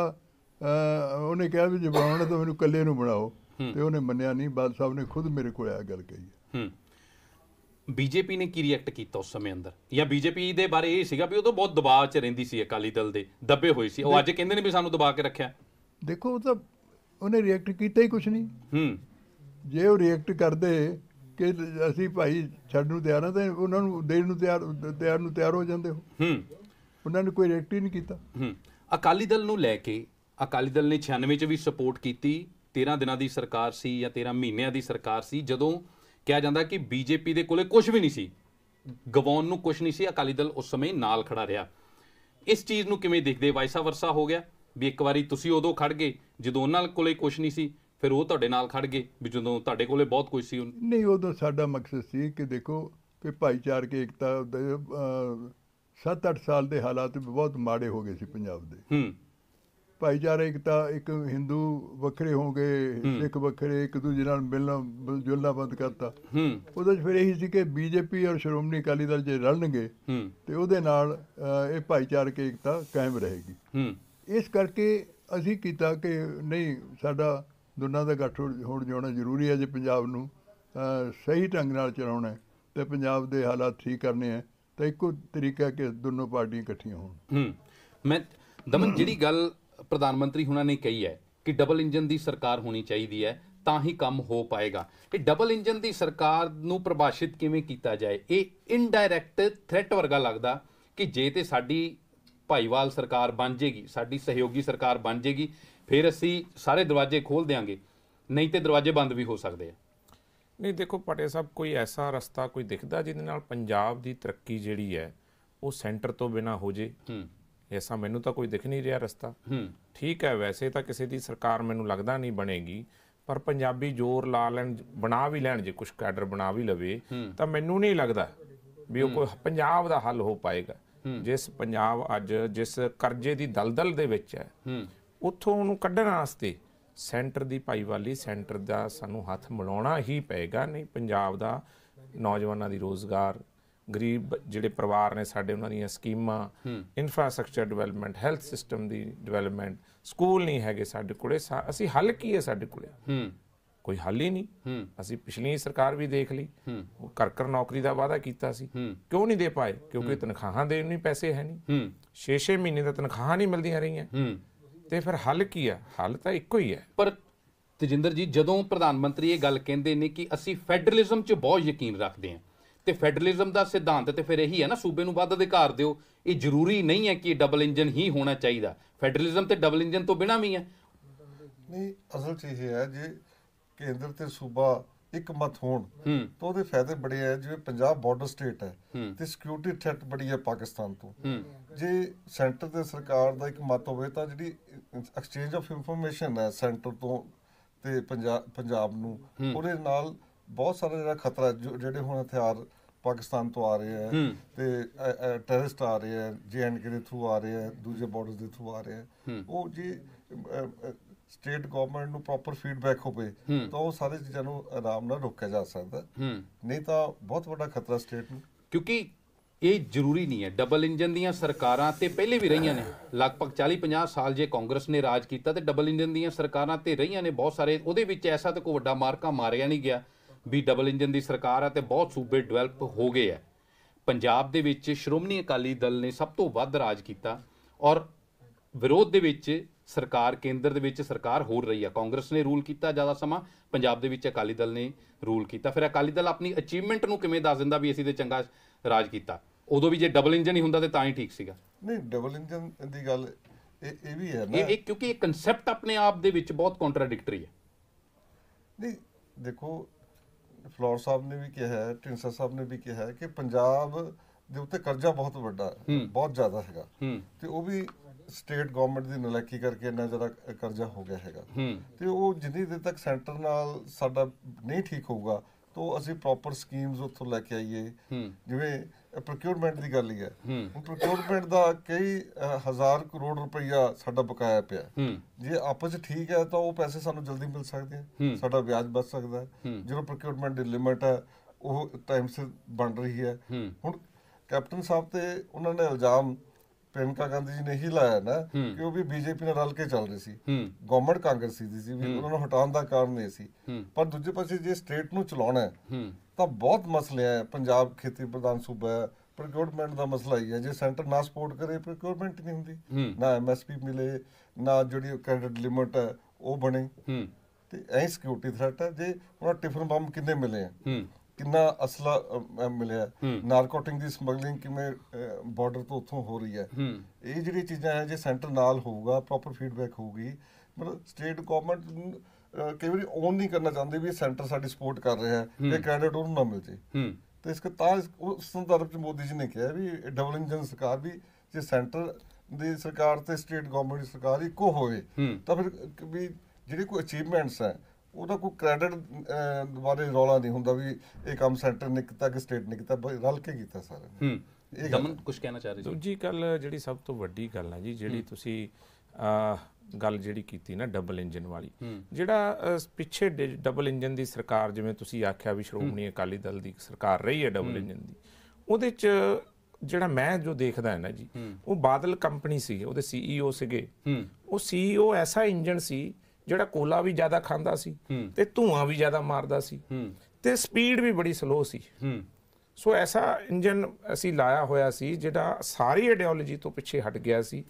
ਉਹਨੇ ਕਿਹਾ ਵੀ ਜੇ ਬਣਾਉਣਾ ਤਾਂ ਮੈਨੂੰ ਕੱਲੇ ਨੂੰ ਬਣਾਓ ਤੇ ਉਹਨੇ ਮੰਨਿਆ ਨਹੀਂ ਬਾਦ ਸਾਹਿਬ ਨੇ ਖੁਦ ਮੇਰੇ ਕੋਲ ਆ ਗੱਲ ਕਹੀ ਬੀਜੇਪੀ ਨੇ ਕੀ ਰਿਐਕਟ ਕੀਤਾ ਉਸ ਸਮੇਂ ਅੰਦਰ ਜਾਂ ਬੀਜੇਪੀ ਦੇ ਬਾਰੇ ਇਹ ਸੀਗਾ ਵੀ ਉਦੋਂ ਬਹੁਤ ਦਬਾਅ 'ਚ ਰਹਿੰਦੀ ਸੀ ਅਕਾਲੀ ਦਲ ਦੇ ਦੱਬੇ ਹੋਏ ਸੀ ਉਹ ਅੱਜ ਕਹਿੰਦੇ ਨੇ ਵੀ ਸਾਨੂੰ ਦਬਾ ਕੇ ਰੱਖਿਆ ਦੇਖੋ ਉਹ ਤਾਂ ਉਹਨੇ ਰਿਐਕਟ ਕੀਤਾ ਹੀ ਕੁਝ ਨਹੀਂ ਹੂੰ ਜੇ ਉਹ ਰਿਐਕਟ ਕਰਦੇ ਕਿ ਅਸੀਂ ਭਾਈ ਛੱਡ ਨੂੰ ਤਿਆਰ ਹਾਂ ਤੇ ਉਹਨਾਂ ਨੂੰ ਦੇਣ ਨੂੰ ਤਿਆਰ ਤਿਆਰ ਨੂੰ ਤਿਆਰ ਹੋ ਜਾਂਦੇ ਹੋ ਹੂੰ ਉਹਨਾਂ ਨੇ ਕੋਈ ਰਿਐਕਟ ਹੀ ਨਹੀਂ ਕੀਤਾ ਹੂੰ ਅਕਾਲੀ ਦਲ ਨੂੰ ਲੈ ਕੇ ਅਕਾਲੀ ਦਲ ਨੇ 96 ਚ ਵੀ ਸਪੋਰਟ ਕੀਤੀ 13 ਦਿਨਾਂ ਦੀ ਸਰਕਾਰ ਸੀ ਜਾਂ 13 ਮਹੀਨਿਆਂ ਦੀ ਸਰਕਾਰ ਸੀ ਜਦੋਂ ਕਿਹਾ ਜਾਂਦਾ ਕਿ ਬੀਜੇਪੀ ਦੇ ਕੋਲੇ ਕੁਝ ਵੀ ਨਹੀਂ ਸੀ ਗਵਾਉਣ ਨੂੰ ਕੁਝ ਨਹੀਂ ਸੀ ਅਕਾਲੀ ਦਲ ਉਸ ਸਮੇਂ ਨਾਲ ਖੜਾ ਰਿਹਾ ਇਸ ਚੀਜ਼ ਨੂੰ ਕਿਵੇਂ ਦੇਖਦੇ ਵਾਇਸਾ ਵਰਸਾ ਹੋ ਗਿਆ ਵੀ ਇੱਕ ਵਾਰੀ ਤੁਸੀਂ ਉਦੋਂ ਖੜ ਗਏ ਜਦੋਂ ਉਹਨਾਂ ਕੋਲੇ ਕੁਝ ਨਹੀਂ ਸੀ ਫਿਰ ਉਹ ਤੁਹਾਡੇ ਨਾਲ ਖੜ ਗਏ ਵੀ ਜਦੋਂ ਤੁਹਾਡੇ ਕੋਲੇ ਬਹੁਤ ਕੁਝ ਸੀ ਨਹੀਂ ਉਦੋਂ ਸਾਡਾ ਮਕਸਦ ਸੀ ਕਿ ਦੇਖੋ ਕਿ ਭਾਈਚਾਰਕ ਏਕਤਾ 7-8 ਸਾਲ ਦੇ ਹਾਲਾਤ ਬਹੁਤ ਮਾੜੇ ਹੋ ਗਏ ਸੀ ਪੰਜਾਬ ਦੇ ਹੂੰ ਇੱਕ ਤਾਂ ਇੱਕ ਹਿੰਦੂ ਵੱਖਰੇ ਹੋ ਗਏ ਸਿੱਖ ਵੱਖਰੇ ਇੱਕ ਦੂਜੇ ਨਾਲ ਮਿਲਣਾ ਜੁਲਣਾ ਬੰਦ ਕਰਤਾ ਹੂੰ ਉਹਦੇ 'ਚ ਫਿਰ ਇਹੀ ਸੀ ਕਿ ਬੀਜੇਪੀ ਔਰ ਸ਼੍ਰੋਮਣੀ ਅਕਾਲੀ ਦਲ ਜੇ ਰਲਣਗੇ ਤੇ ਉਹਦੇ ਨਾਲ ਇਹ ਭਾਈਚਾਰਕ ਇਕਤਾ ਕਾਇਮ ਰਹੇਗੀ ਇਸ ਕਰਕੇ ਅਸੀਂ ਕੀਤਾ ਕਿ ਨਹੀਂ ਸਾਡਾ ਦੋਨਾਂ ਦਾ ਗੱਠ ਹੋਣ ਜਾਣਾ ਜ਼ਰੂਰੀ ਹੈ ਜੇ ਪੰਜਾਬ ਨੂੰ ਸਹੀ ਢੰਗ ਨਾਲ ਚਲਾਉਣਾ ਹੈ ਤੇ ਪੰਜਾਬ ਦੇ ਹਾਲਾਤ ਠੀਕ ਕਰਨੇ ਹੈ ਤਾਂ ਇੱਕੋ ਤਰੀਕਾ ਕਿ ਦੋਨੋਂ ਪਾਰਟੀਆਂ ਇਕੱਠੀਆਂ ਹੋਣ ਮੈਂ ਦਮਨ ਜਿਹੜੀ ਗੱਲ ਪ੍ਰਧਾਨ ਮੰਤਰੀ ਹੁਣਾਂ ਨੇ ਕਹੀ ਹੈ ਕਿ ਡਬਲ ਇੰਜਨ ਦੀ ਸਰਕਾਰ ਹੋਣੀ ਚਾਹੀਦੀ ਹੈ ਤਾਂ ਹੀ ਕੰਮ ਹੋ ਪਾਏਗਾ ਇਹ ਡਬਲ ਇੰਜਨ ਦੀ ਸਰਕਾਰ ਨੂੰ ਪਰਿਭਾਸ਼ਿਤ ਕਿਵੇਂ ਕੀਤਾ ਜਾਏ ਇਹ ਇਨਡਾਇਰੈਕਟ ਥ੍ਰੈਟ ਵਰਗਾ ਲੱਗਦਾ ਕਿ ਜੇ ਤੇ ਸਾਡੀ ਭਾਈਵਾਲ ਸਰਕਾਰ ਬਣ ਜੇਗੀ ਸਾਡੀ ਸਹਿਯੋਗੀ ਸਰਕਾਰ ਬਣ ਜੇਗੀ ਫਿਰ ਅਸੀਂ ਸਾਰੇ ਦਰਵਾਜ਼ੇ ਖੋਲ ਦੇਾਂਗੇ ਨਹੀਂ ਤੇ ਦਰਵਾਜ਼ੇ ਬੰਦ ਵੀ ਹੋ ਸਕਦੇ ਆ ਨਹੀਂ ਦੇਖੋ ਪਟੇ ਸਾਹਿਬ ਕੋਈ ਐਸਾ ਰਸਤਾ ਕੋਈ ਦਿਖਦਾ ਜਿਹਦੇ ਨਾਲ ਪੰਜਾਬ ਦੀ ਤਰੱਕੀ ਜਿਹੜੀ ਹੈ ਉਹ ਸੈਂਟਰ ਤੋਂ ਬਿਨਾ ਹੋ ਜੇ ਐਸਾ ਮੈਨੂੰ ਤਾਂ ਕੋਈ ਦਿਖ ਨਹੀਂ ਰਿਹਾ ਰਸਤਾ ਠੀਕ ਹੈ ਵੈਸੇ ਤਾਂ ਕਿਸੇ ਦੀ ਸਰਕਾਰ ਮੈਨੂੰ ਲੱਗਦਾ ਨਹੀਂ ਬਣੇਗੀ ਪਰ ਪੰਜਾਬੀ ਜ਼ੋਰ ਲਾ ਲੈਣ ਬਣਾ ਵੀ ਲੈਣ ਜੇ ਕੁਝ ਕੈਡਰ ਬਣਾ ਵੀ ਲਵੇ ਤਾਂ ਮੈਨੂੰ ਨਹੀਂ ਲੱਗਦਾ ਵੀ ਉਹ ਕੋਈ ਪੰਜਾਬ ਦਾ ਹੱਲ ਹੋ ਪਾਏਗਾ ਜਿਸ ਪੰਜਾਬ ਅੱਜ ਜਿਸ ਕਰਜ਼ੇ ਦੀ ਦਲਦਲ ਦੇ ਵਿੱਚ ਹੈ ਉੱਥੋਂ ਉਹਨੂੰ ਕੱਢਣ ਵਾਸਤੇ ਸੈਂਟਰ ਦੀ ਭਾਈਵਾਲੀ ਸੈਂਟਰ ਦਾ ਸਾਨੂੰ ਹੱਥ ਮਿਲਾਉਣਾ ਹੀ ਪਏਗਾ ਨਹੀਂ ਪੰਜਾਬ ਦਾ ਨੌਜਵਾਨਾਂ ਦੀ ਰੋਜ਼ਗਾਰ ਗਰੀਬ ਜਿਹੜੇ ਪਰਿਵਾਰ ਨੇ ਸਾਡੇ ਉਹਨਾਂ ਦੀਆਂ ਸਕੀਮਾਂ ਇਨਫਰਾਸਟ੍ਰਕਚਰ ਡਿਵੈਲਪਮੈਂਟ ਹੈਲਥ ਸਿਸਟਮ ਦੀ ਡਿਵੈਲਪਮੈਂਟ ਸਕੂਲ ਨਹੀਂ ਹੈਗੇ ਸਾਡੇ ਕੋਲੇ ਅਸੀਂ ਹੱਲ ਕੀ ਹੈ ਸਾਡੇ ਕੋਲੇ ਕੋਈ ਹੱਲ ਹੀ ਨਹੀਂ ਅਸੀਂ ਪਿਛਲੀ ਸਰਕਾਰ ਵੀ ਦੇਖ ਲਈ ਉਹ ਕਰ ਕਰ ਨੌਕਰੀ ਦਾ ਵਾਅਦਾ ਕੀਤਾ ਸੀ ਕਿਉਂ ਨਹੀਂ ਦੇ ਪਾਏ ਕਿਉਂਕਿ ਤਨਖਾਹਾਂ ਦੇਣ ਨੂੰ ਪੈਸੇ ਹੈ ਨਹੀਂ 6-6 ਮਹੀਨੇ ਦਾ ਤਨਖਾਹਾਂ ਨਹੀਂ ਮਿਲਦੀਆਂ ਰਹੀਆਂ ਤੇ ਫਿਰ ਹੱਲ ਕੀ ਆ ਹੱਲ ਤਾਂ ਇੱਕੋ ਹੀ ਹੈ ਪਰ ਤੇਜਿੰਦਰ ਜੀ ਜਦੋਂ ਪ੍ਰਧਾਨ ਮੰਤਰੀ ਇਹ ਗੱਲ ਕਹਿੰਦੇ ਨੇ ਕਿ ਅਸੀਂ ਫੈਡਰਲਿਜ਼ਮ 'ਚ ਬਹੁਤ ਯਕੀਨ ਰੱਖਦੇ ਹਾਂ ਤੇ ਫੈਡਰਲਿਜ਼ਮ ਦਾ ਸਿਧਾਂਤ ਤੇ ਫਿਰ ਇਹੀ ਹੈ ਨਾ ਸੂਬੇ ਨੂੰ ਵੱਧ ਅਧਿਕਾਰ ਦਿਓ ਇਹ ਜ਼ਰੂਰੀ ਨਹੀਂ ਹੈ ਕਿ ਡਬਲ ਇੰਜਨ ਹੀ ਹੋਣਾ ਚਾਹੀਦਾ ਫੈਡਰਲਿਜ਼ਮ ਤੇ ਡਬਲ ਇੰਜਨ ਤੋਂ ਬਿਨਾ ਵੀ ਹੈ ਨਹੀਂ ਅਸਲ ਚੀਜ਼ ਇਹ ਹੈ ਜੇ ਕੇਂਦਰ ਤੇ ਸੂਬਾ ਇੱਕ ਮਤ ਹੋਣ ਤਾਂ ਉਹਦੇ ਫਾਇਦੇ ਬੜੇ ਆ ਜਿਵੇਂ ਪੰਜਾਬ ਬਾਰਡਰ ਸਟੇਟ ਹੈ ਤੇ ਸਿਕਿਉਰਿਟੀ ਥ੍ਰੈਟ ਬੜੀ ਹੈ ਪਾਕਿਸਤਾਨ ਤੋਂ ਜੇ ਸੈਂਟਰ ਤੇ ਸਰਕਾਰ ਦਾ ਇੱਕ ਮਤ ਹੋਵੇ ਤਾਂ ਜਿਹੜੀ ਐਕਸਚੇਂਜ ਆਫ ਇਨਫੋਰਮੇਸ਼ਨ ਹੈ ਸੈਂਟਰ ਤੋਂ ਤੇ ਪੰਜਾਬ ਨੂੰ ਉਹਦੇ ਨਾਲ ਬਹੁਤ ਸਾਰਾ ਜਿਹੜਾ ਖਤਰਾ ਜਿਹੜੇ ਹੁਣ ਹਥਿਆਰ ਪਾਕਿਸਤਾਨ ਤੋਂ ਆ ਰਹੇ ਆ ਤੇ ਟੈਰਰਿਸਟ ਆ ਰਹੇ ਆ ਜੀਐਨਕੇ ਦੇ ਥਰੂ ਆ ਰਹੇ ਆ ਦੂਜੇ ਬਾਰਡਰਸ ਦੇ ਥਰੂ ਆ ਰਹੇ ਆ ਉਹ ਜੀ ਸਟੇਟ ਗਵਰਨਮੈਂਟ ਨੂੰ ਪ੍ਰੋਪਰ ਫੀਡਬੈਕ ਹੋਵੇ ਤਾਂ ਉਹ ਸਾਰੇ ਚੀਜ਼ਾਂ ਨੂੰ ਆਰਾਮ ਨਾਲ ਰੋਕਿਆ ਜਾ ਸਕਦਾ ਨਹੀਂ ਤਾਂ ਬਹੁਤ ਵੱਡਾ ਖਤਰਾ ਸਟੇਟ ਨੂੰ ਕਿਉਂਕਿ ਇਹ ਜ਼ਰੂਰੀ ਨਹੀਂ ਹੈ ਡਬਲ ਇੰਜਨ ਦੀਆਂ ਸਰਕਾਰਾਂ ਤੇ ਪਹਿਲੇ ਵੀ ਰਹੀਆਂ ਨੇ ਲਗਭਗ 40-50 ਸਾਲ ਜੇ ਕਾਂਗਰਸ ਨੇ ਰਾਜ ਕੀਤਾ ਤੇ ਡਬਲ ਇੰਜਨ ਦੀਆਂ ਸਰਕਾਰਾਂ ਤੇ ਰਹੀਆਂ ਨੇ ਬਹੁਤ ਸਾਰੇ ਉਹਦੇ ਵਿੱਚ ਐਸਾ ਤਾਂ ਕੋਈ ਵੱਡਾ ਮਾਰਕਾ ਮਾਰਿਆ ਨਹੀਂ ਗਿਆ ਵੀ ਡਬਲ ਇੰਜਨ ਦੀ ਸਰਕਾਰ ਆ ਤੇ ਬਹੁਤ ਸੂਬੇ ਡਿਵੈਲਪ ਹੋ ਗਏ ਆ ਪੰਜਾਬ ਦੇ ਵਿੱਚ ਸ਼੍ਰੋਮਣੀ ਅਕਾਲੀ ਦਲ ਨੇ ਸਭ ਤੋਂ ਵੱਧ ਰਾਜ ਕੀਤਾ ਔਰ ਵਿਰੋਧ ਦੇ ਵਿੱਚ ਸਰਕਾਰ ਕੇਂਦਰ ਦੇ ਵਿੱਚ ਸਰਕਾਰ ਹੋਰ ਰਹੀ ਆ ਕਾਂਗਰਸ ਨੇ ਰੂਲ ਕੀਤਾ ਜ਼ਿਆਦਾ ਸਮਾਂ ਪੰਜਾਬ ਦੇ ਵਿੱਚ ਅਕਾਲੀ ਦਲ ਨੇ ਰੂਲ ਕੀਤਾ ਫਿਰ ਅਕਾਲੀ ਦਲ ਆਪਣੀ ਅਚੀਵਮੈਂਟ ਨੂੰ ਕਿਵੇਂ ਦੱਸ ਦਿੰਦਾ ਵੀ ਅਸੀਂ ਤੇ ਚੰਗਾ ਰਾਜ ਕੀਤਾ ਉਦੋਂ ਵੀ ਜੇ ਡਬਲ ਇੰਜਨ ਹੀ ਹੁੰਦਾ ਤੇ ਤਾਂ ਹੀ ਠੀਕ ਸੀਗਾ ਨਹੀਂ ਡਬਲ ਇੰਜਨ ਦੀ ਗੱਲ ਇਹ ਇਹ ਵੀ ਹੈ ਨਾ ਇਹ ਕਿਉਂਕਿ ਇਹ ਕਨਸੈਪਟ ਆਪਣੇ ਆਪ ਦੇ ਵਿੱਚ ਬਹੁਤ ਕੰਟਰਡਿਕਟਰੀ ਹੈ ਨਹੀਂ ਦੇਖੋ ਫਲੋਰ ਸਾਹਿਬ ਨੇ ਵੀ ਕਿਹਾ ਹੈ ਢਿੰਸਾ ਸਾਹਿਬ ਨੇ ਵੀ ਕਿਹਾ ਹੈ ਕਿ ਪੰਜਾਬ ਦੇ ਉੱਤੇ ਕਰਜ਼ਾ ਬਹੁਤ ਵੱਡਾ ਹੈ ਬਹੁਤ ਜ਼ਿਆਦਾ ਹੈਗਾ ਤੇ ਉਹ ਵੀ ਸਟੇਟ ਗਵਰਨਮੈਂਟ ਦੀ ਨਲਾਇਕੀ ਕਰਕੇ ਇੰਨਾ ਜ਼ਿਆਦਾ ਕਰਜ਼ਾ ਹੋ ਗਿਆ ਹੈਗਾ ਤੇ ਉਹ ਜਿੰਨੀ ਦੇਰ ਤੱਕ ਸੈਂਟਰ ਨਾਲ ਸਾਡਾ ਨਹੀਂ ਠੀਕ ਹੋਊਗਾ ਤੋਂ ਅਸੀਂ ਪ੍ਰੋਪਰ ਸਕੀਮਸ ਉੱਥੋਂ ਲੈ ਕੇ ਆਈਏ ਜਿਵੇਂ ਪ੍ਰੋਕਿਊਰਮੈਂਟ ਦੀ ਗੱਲ ਹੀ ਹੈ ਹੁਣ ਪ੍ਰੋਕਿਊਰਮੈਂਟ ਦਾ ਕਈ ਹਜ਼ਾਰ ਕਰੋੜ ਰੁਪਈਆ ਸਾਡਾ ਬਕਾਇਆ ਪਿਆ ਜੇ ਆਪਸ ਵਿੱਚ ਠੀਕ ਹੈ ਤਾਂ ਉਹ ਪੈਸੇ ਸਾਨੂੰ ਜਲਦੀ ਮਿਲ ਸਕਦੇ ਆ ਸਾਡਾ ਵਿਆਜ ਬਚ ਸਕਦਾ ਜਦੋਂ ਪ੍ਰੋਕਿਊਰਮੈਂਟ ਦੀ ਲਿਮਟ ਹੈ ਉਹ ਟਾਈਮ ਸਿਰ ਬਣ ਰਹੀ ਹੈ ਹੁਣ ਕੈਪਟਨ ਸਾਹਿਬ ਤੇ ਉਹਨਾਂ ਨੇ ਇਲਜ਼ਾਮ ਪ੍ਰਿੰਕਾ ਗਾਂਧੀ ਜੀ ਨੇ ਹੀ ਲਾਇਆ ਨਾ ਕਿ ਉਹ ਵੀ ਬੀਜੇਪੀ ਨਾਲ ਰਲ ਕੇ ਚੱਲ ਰਹੀ ਸੀ ਗਵਰਨਮੈਂਟ ਕਾਂਗਰਸੀ ਦੀ ਸੀ ਵੀ ਉਹਨਾਂ ਨੂੰ ਹਟਾਉਣ ਦਾ ਕਾਰਨ ਇਹ ਸੀ ਪਰ ਦੂਜੇ ਪਾਸੇ ਜੇ ਸਟੇਟ ਨੂੰ ਚਲਾਉਣਾ ਹੈ ਤਾਂ ਬਹੁਤ ਮਸਲੇ ਆ ਪੰਜਾਬ ਖੇਤੀ ਪ੍ਰਧਾਨ ਸੂਬਾ ਹੈ ਪ੍ਰੋਕਿਊਰਮੈਂਟ ਦਾ ਮਸਲਾ ਹੀ ਹੈ ਜੇ ਸੈਂਟਰ ਨਾ ਸਪੋਰਟ ਕਰੇ ਪ੍ਰੋਕਿਊਰਮੈਂਟ ਨਹੀਂ ਹੁੰਦੀ ਨਾ ਐਮਐਸਪੀ ਮਿਲੇ ਨਾ ਜਿਹੜੀ ਕ੍ਰੈਡਿਟ ਲਿਮਟ ਹੈ ਉਹ ਬਣੇ ਤੇ ਐ ਸਿਕਿਉਰਿਟੀ ਥ੍ਰੈਟ ਹੈ ਜੇ ਉਹਨਾਂ ਟਿਫਨ ਬੰਬ ਕਿੰਨੇ ਮਿਲੇ ਆ ਕਿੰਨਾ ਅਸਲਾ ਮਿਲਿਆ ਨਾਰਕੋਟਿੰਗ ਦੀ ਸਮਗਲਿੰਗ ਕਿਵੇਂ ਬਾਰਡਰ ਤੋਂ ਉੱਥੋਂ ਹੋ ਰਹੀ ਹੈ ਇਹ ਜਿਹੜੀ ਚੀਜ਼ਾਂ ਹੈ ਜੇ ਸੈਂਟਰ ਨਾਲ ਹੋਊਗਾ ਪ੍ਰੋਪਰ ਫੀਡਬੈਕ ਹੋਊਗੀ ਮਤਲਬ ਸਟੇਟ ਗਵਰਨਮੈਂਟ ਕਈ ਵਾਰੀ ਓਨ ਨਹੀਂ ਕਰਨਾ ਚਾਹੁੰਦੇ ਵੀ ਇਹ ਸੈਂਟਰ ਸਾਡੀ ਸਪੋਰਟ ਕਰ ਰਿਹਾ ਹੈ ਤੇ ਕ੍ਰੈਡਿਟ ਉਹਨੂੰ ਨਾ ਮਿਲ ਜੇ ਤੇ ਇਸ ਤਾਂ ਉਸ ਸੰਦਰਭ ਚ ਮੋਦੀ ਜੀ ਨੇ ਕਿਹਾ ਵੀ ਡਬਲ ਇੰਜਨ ਸਰਕਾਰ ਵੀ ਜੇ ਸੈਂਟਰ ਦੀ ਸਰਕਾਰ ਤੇ ਸਟੇਟ ਗਵਰਨਮੈਂਟ ਦੀ ਸਰਕਾਰ ਇੱਕੋ ਹੋਵੇ ਤਾਂ ਫਿਰ ਵੀ ਜਿਹੜੇ ਕੋਈ ਅਚੀਵਮੈਂਟਸ ਹੈ ਉਹਦਾ ਕੋਈ ਕ੍ਰੈਡਿਟ ਦੁਬਾਰੇ ਰੋਲਾ ਨਹੀਂ ਹੁੰਦਾ ਵੀ ਇਹ ਕੰਮ ਸੈਂਟਰ ਨੇ ਕੀਤਾ ਕਿ ਸਟੇਟ ਨੇ ਕੀਤਾ ਰਲ ਕੇ ਕੀਤਾ ਸਾਰੇ ਨੇ ਇਹ ਦਮਨ ਕੁਝ ਕਹਿਣਾ ਚਾਹ ਰਹੇ ਜੀ ਦੂਜੀ ਗੱਲ ਜਿਹੜੀ ਸਭ ਤੋਂ ਵੱਡੀ ਗੱਲ ਹੈ ਜੀ ਜਿਹੜੀ ਤੁਸੀਂ ਗੱਲ ਜਿਹੜੀ ਕੀਤੀ ਨਾ ਡਬਲ ਇੰਜਨ ਵਾਲੀ ਜਿਹੜਾ ਪਿੱਛੇ ਡਬਲ ਇੰਜਨ ਦੀ ਸਰਕਾਰ ਜਿਵੇਂ ਤੁਸੀਂ ਆਖਿਆ ਵੀ ਸ਼੍ਰੋਮਣੀ ਅਕਾਲੀ ਦਲ ਦੀ ਸਰਕਾਰ ਰਹੀ ਹੈ ਡਬਲ ਇੰਜਨ ਦੀ ਉਹਦੇ 'ਚ ਜਿਹੜਾ ਮੈਂ ਜੋ ਦੇਖਦਾ ਹੈ ਨਾ ਜੀ ਉਹ ਬਾਦਲ ਕੰਪਨੀ ਸੀ ਉਹਦੇ ਸੀਈਓ e ਸੀਗੇ ਉਹ ਸੀਈਓ e ਐਸਾ ਇੰਜਨ ਸੀ ਜਿਹੜਾ ਕੋਲਾ ਵੀ ਜ਼ਿਆਦਾ ਖਾਂਦਾ ਸੀ ਤੇ ਧੂਆਂ ਵੀ ਜ਼ਿਆਦਾ ਮਾਰਦਾ ਸੀ ਤੇ ਸਪੀਡ ਵੀ ਬੜੀ ਸਲੋ ਸੀ ਸੋ ਐਸਾ ਇੰਜਨ ਅਸੀਂ ਲਾਇਆ ਹੋਇਆ ਸੀ ਜਿਹੜਾ ਸਾਰੀ ਆਈਡੀਓਲੋਜੀ ਤੋਂ ਪਿੱਛੇ ਹਟ ਗਿਆ ਸੀ